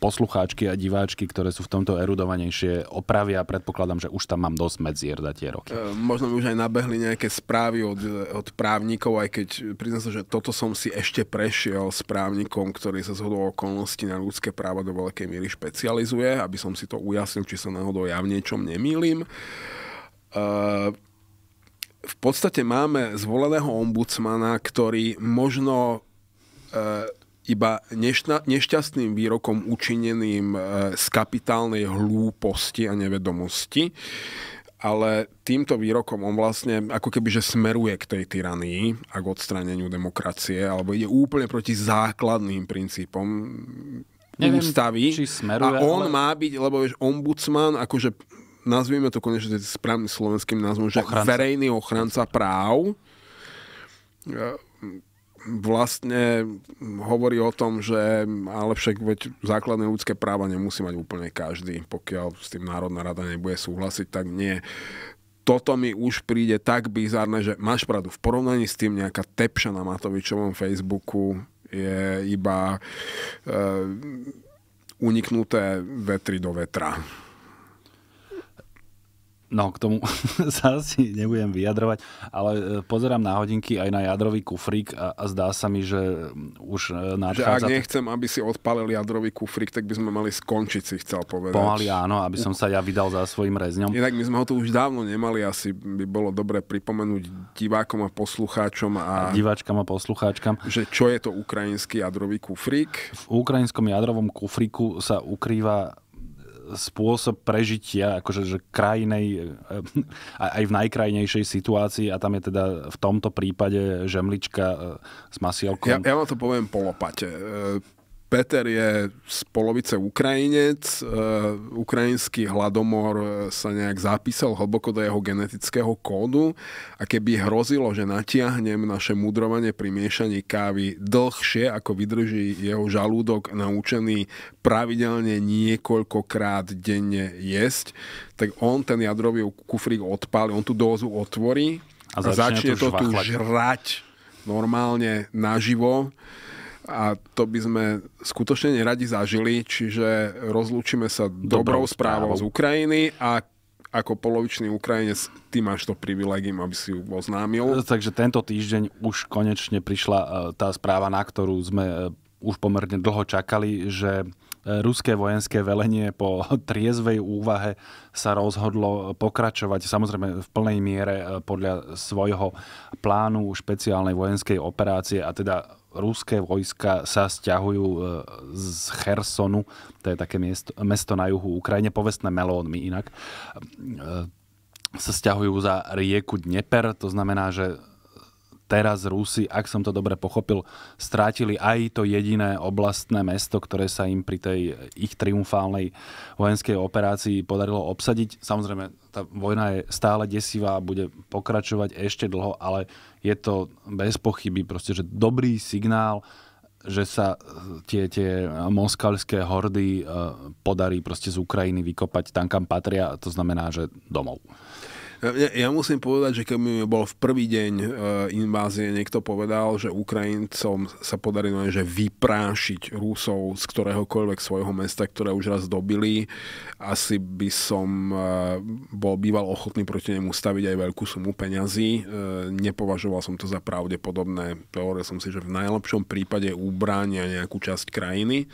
poslucháčky a diváčky, ktoré sú v tomto erudovanejšie, opravia. Predpokladám, že už tam mám dosť medzier za tie roky. E, možno by už aj nabehli nejaké správy od, od právnikov, aj keď priznám sa, že toto som si ešte prešiel s právnikom, ktorý sa zhodol okolnosti na ľudské práva do veľkej miery špecializuje, aby som si to ujasnil, či sa náhodou ja v niečom nemýlim. e, v podstate máme zvoleného ombudsmana, ktorý možno e, iba nešna, nešťastným výrokom učineným e, z kapitálnej hlúposti a nevedomosti, ale týmto výrokom on vlastne ako keby že smeruje k tej tyranii a k odstraneniu demokracie, alebo ide úplne proti základným princípom Neviem, ústavy. Či smeruje, a on ale... má byť, lebo vieš, ombudsman, akože nazvime to konečne správnym slovenským názvom, že ochranca. verejný ochranca práv e, vlastne hovorí o tom, že ale však veď základné ľudské práva nemusí mať úplne každý. Pokiaľ s tým Národná rada nebude súhlasiť, tak nie toto mi už príde tak bizarné, že máš pravdu, v porovnaní s tým nejaká tepša na Matovičovom Facebooku je iba e, uniknuté vetri do vetra. No, k tomu sa asi nebudem vyjadrovať, ale e, pozerám na hodinky aj na jadrový kufrík a, a zdá sa mi, že mm, už e, nadchádza... Že ak nechcem, aby si odpalil jadrový kufrík, tak by sme mali skončiť, si chcel povedať. Pomaly áno, aby som sa ja vydal za svojim rezňom. Inak my sme ho tu už dávno nemali, asi by bolo dobre pripomenúť divákom a poslucháčom a... a diváčkam a poslucháčkam. Že čo je to ukrajinský jadrový kufrík? V ukrajinskom jadrovom kufríku sa ukrýva spôsob prežitia akože, že krajnej, eh, aj v najkrajnejšej situácii a tam je teda v tomto prípade žemlička eh, s masielkom. Ja, ja vám to poviem lopate. Eh, Peter je z polovice Ukrajinec, e, ukrajinský hladomor e, sa nejak zapísal hlboko do jeho genetického kódu a keby hrozilo, že natiahnem naše mudrovanie pri miešaní kávy dlhšie, ako vydrží jeho žalúdok naučený pravidelne niekoľkokrát denne jesť, tak on ten jadrový kufrík odpáli, on tú dózu otvorí a začne, a začne to, to tu žrať normálne naživo a to by sme skutočne neradi zažili, čiže rozlúčime sa dobrou, dobrou správou z Ukrajiny a ako polovičný Ukrajinec, ty máš to privilegium, aby si ju oznámil. Takže tento týždeň už konečne prišla e, tá správa, na ktorú sme e, už pomerne dlho čakali, že e, ruské vojenské velenie po triezvej úvahe sa rozhodlo pokračovať samozrejme v plnej miere podľa svojho plánu špeciálnej vojenskej operácie a teda ruské vojska sa stiahujú e, z Chersonu, to je také miesto, mesto na juhu Ukrajine, povestné melónmi inak, e, sa stiahujú za rieku Dneper, to znamená, že teraz Rusi, ak som to dobre pochopil, strátili aj to jediné oblastné mesto, ktoré sa im pri tej ich triumfálnej vojenskej operácii podarilo obsadiť. Samozrejme, tá vojna je stále desivá a bude pokračovať ešte dlho, ale je to bez pochyby proste, že dobrý signál, že sa e, tie, tie moskalské hordy e, podarí proste z Ukrajiny vykopať tam, kam patria, to znamená, že domov. Ja, ja musím povedať, že keď mi bol v prvý deň e, invázie niekto povedal, že Ukrajincom sa podarilo že vyprášiť Rusov z ktoréhokoľvek svojho mesta, ktoré už raz dobili, asi by som e, bol býval ochotný proti nemu staviť aj veľkú sumu peňazí. E, nepovažoval som to za pravdepodobné. Hovoril som si, že v najlepšom prípade ubránia nejakú časť krajiny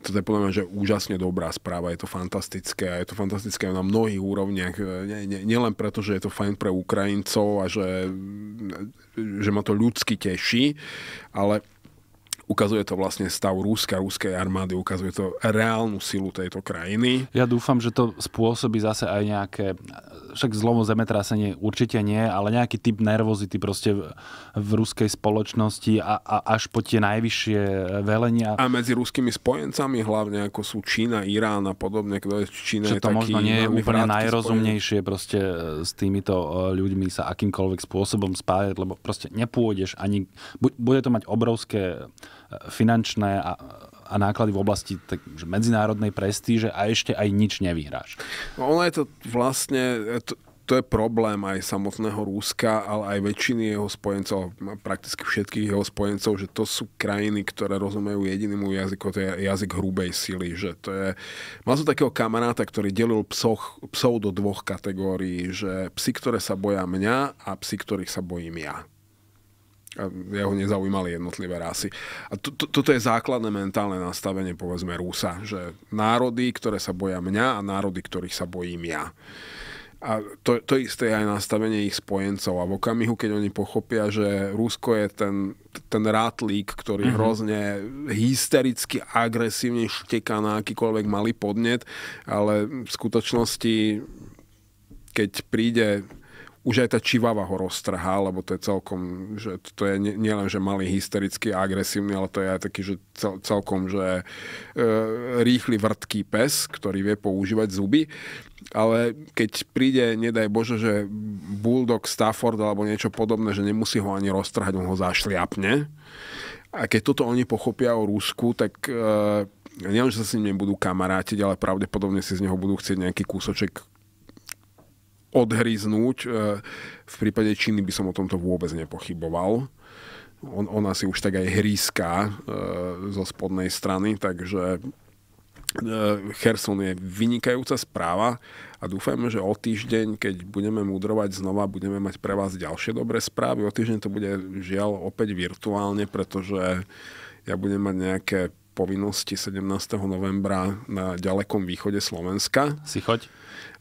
to je podľa mňa, že úžasne dobrá správa, je to fantastické a je to fantastické na mnohých úrovniach. Nielen nie, nie, preto, že je to fajn pre Ukrajincov a že, že ma to ľudsky teší, ale ukazuje to vlastne stav Rúska, rúskej armády, ukazuje to reálnu silu tejto krajiny. Ja dúfam, že to spôsobí zase aj nejaké však zlomo zemetrasenie určite nie, ale nejaký typ nervozity proste v, v ruskej spoločnosti a, a až po tie najvyššie e, velenia. A medzi ruskými spojencami hlavne, ako sú Čína, Irán a podobne, kto je Čína Čo to taký možno nie je úplne najrozumnejšie proste e, s týmito e, ľuďmi sa akýmkoľvek spôsobom spájať, lebo proste nepôjdeš ani, bude to mať obrovské finančné a a náklady v oblasti tak, že medzinárodnej prestíže a ešte aj nič nevyhráš. No ono je to vlastne, to, to je problém aj samotného Rúska, ale aj väčšiny jeho spojencov, prakticky všetkých jeho spojencov, že to sú krajiny, ktoré rozumejú jedinému jazyku, to je jazyk hrubej sily. Že to je... Mal som takého kamaráta, ktorý delil psoch, psov do dvoch kategórií, že psy, ktoré sa boja mňa a psi, ktorých sa bojím ja a jeho nezaujímali jednotlivé rasy. A to, to, toto je základné mentálne nastavenie, povedzme, Rúsa, že národy, ktoré sa boja mňa a národy, ktorých sa bojím ja. A to, to isté je aj nastavenie ich spojencov. A v okamihu, keď oni pochopia, že Rusko je ten, ten rátlík, ktorý mm-hmm. hrozne hystericky, agresívne šteká na akýkoľvek malý podnet, ale v skutočnosti, keď príde už aj tá čivava ho roztrhá, lebo to je celkom, že to je nielen, že malý hysterický a agresívny, ale to je aj taký, že cel, celkom, že e, rýchly vrtký pes, ktorý vie používať zuby. Ale keď príde, nedaj Bože, že Bulldog Stafford alebo niečo podobné, že nemusí ho ani roztrhať, on ho zašliapne. A keď toto oni pochopia o Rusku, tak e, nielen, že sa s ním nebudú kamarátiť, ale pravdepodobne si z neho budú chcieť nejaký kúsoček odhryznúť. E, v prípade Číny by som o tomto vôbec nepochyboval. On, ona si už tak aj hríská e, zo spodnej strany, takže e, Herson je vynikajúca správa a dúfajme, že o týždeň, keď budeme mudrovať znova, budeme mať pre vás ďalšie dobré správy. O týždeň to bude žiaľ opäť virtuálne, pretože ja budem mať nejaké povinnosti 17. novembra na ďalekom východe Slovenska. Si choď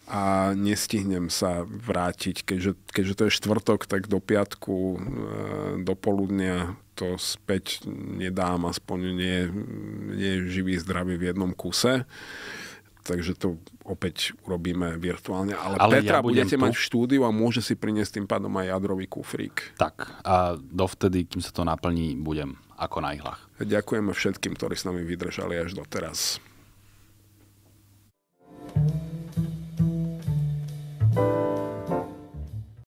a nestihnem sa vrátiť. Keďže, keďže to je štvrtok, tak do piatku, e, do poludnia to späť nedám, aspoň nie, nie živý zdravý v jednom kuse. Takže to opäť urobíme virtuálne. Ale, Ale Petra ja budete tu... mať v štúdiu a môže si priniesť tým pádom aj jadrový kufrík. Tak a dovtedy, kým sa to naplní, budem ako na ihlách. Ďakujeme všetkým, ktorí s nami vydržali až doteraz. thank you you.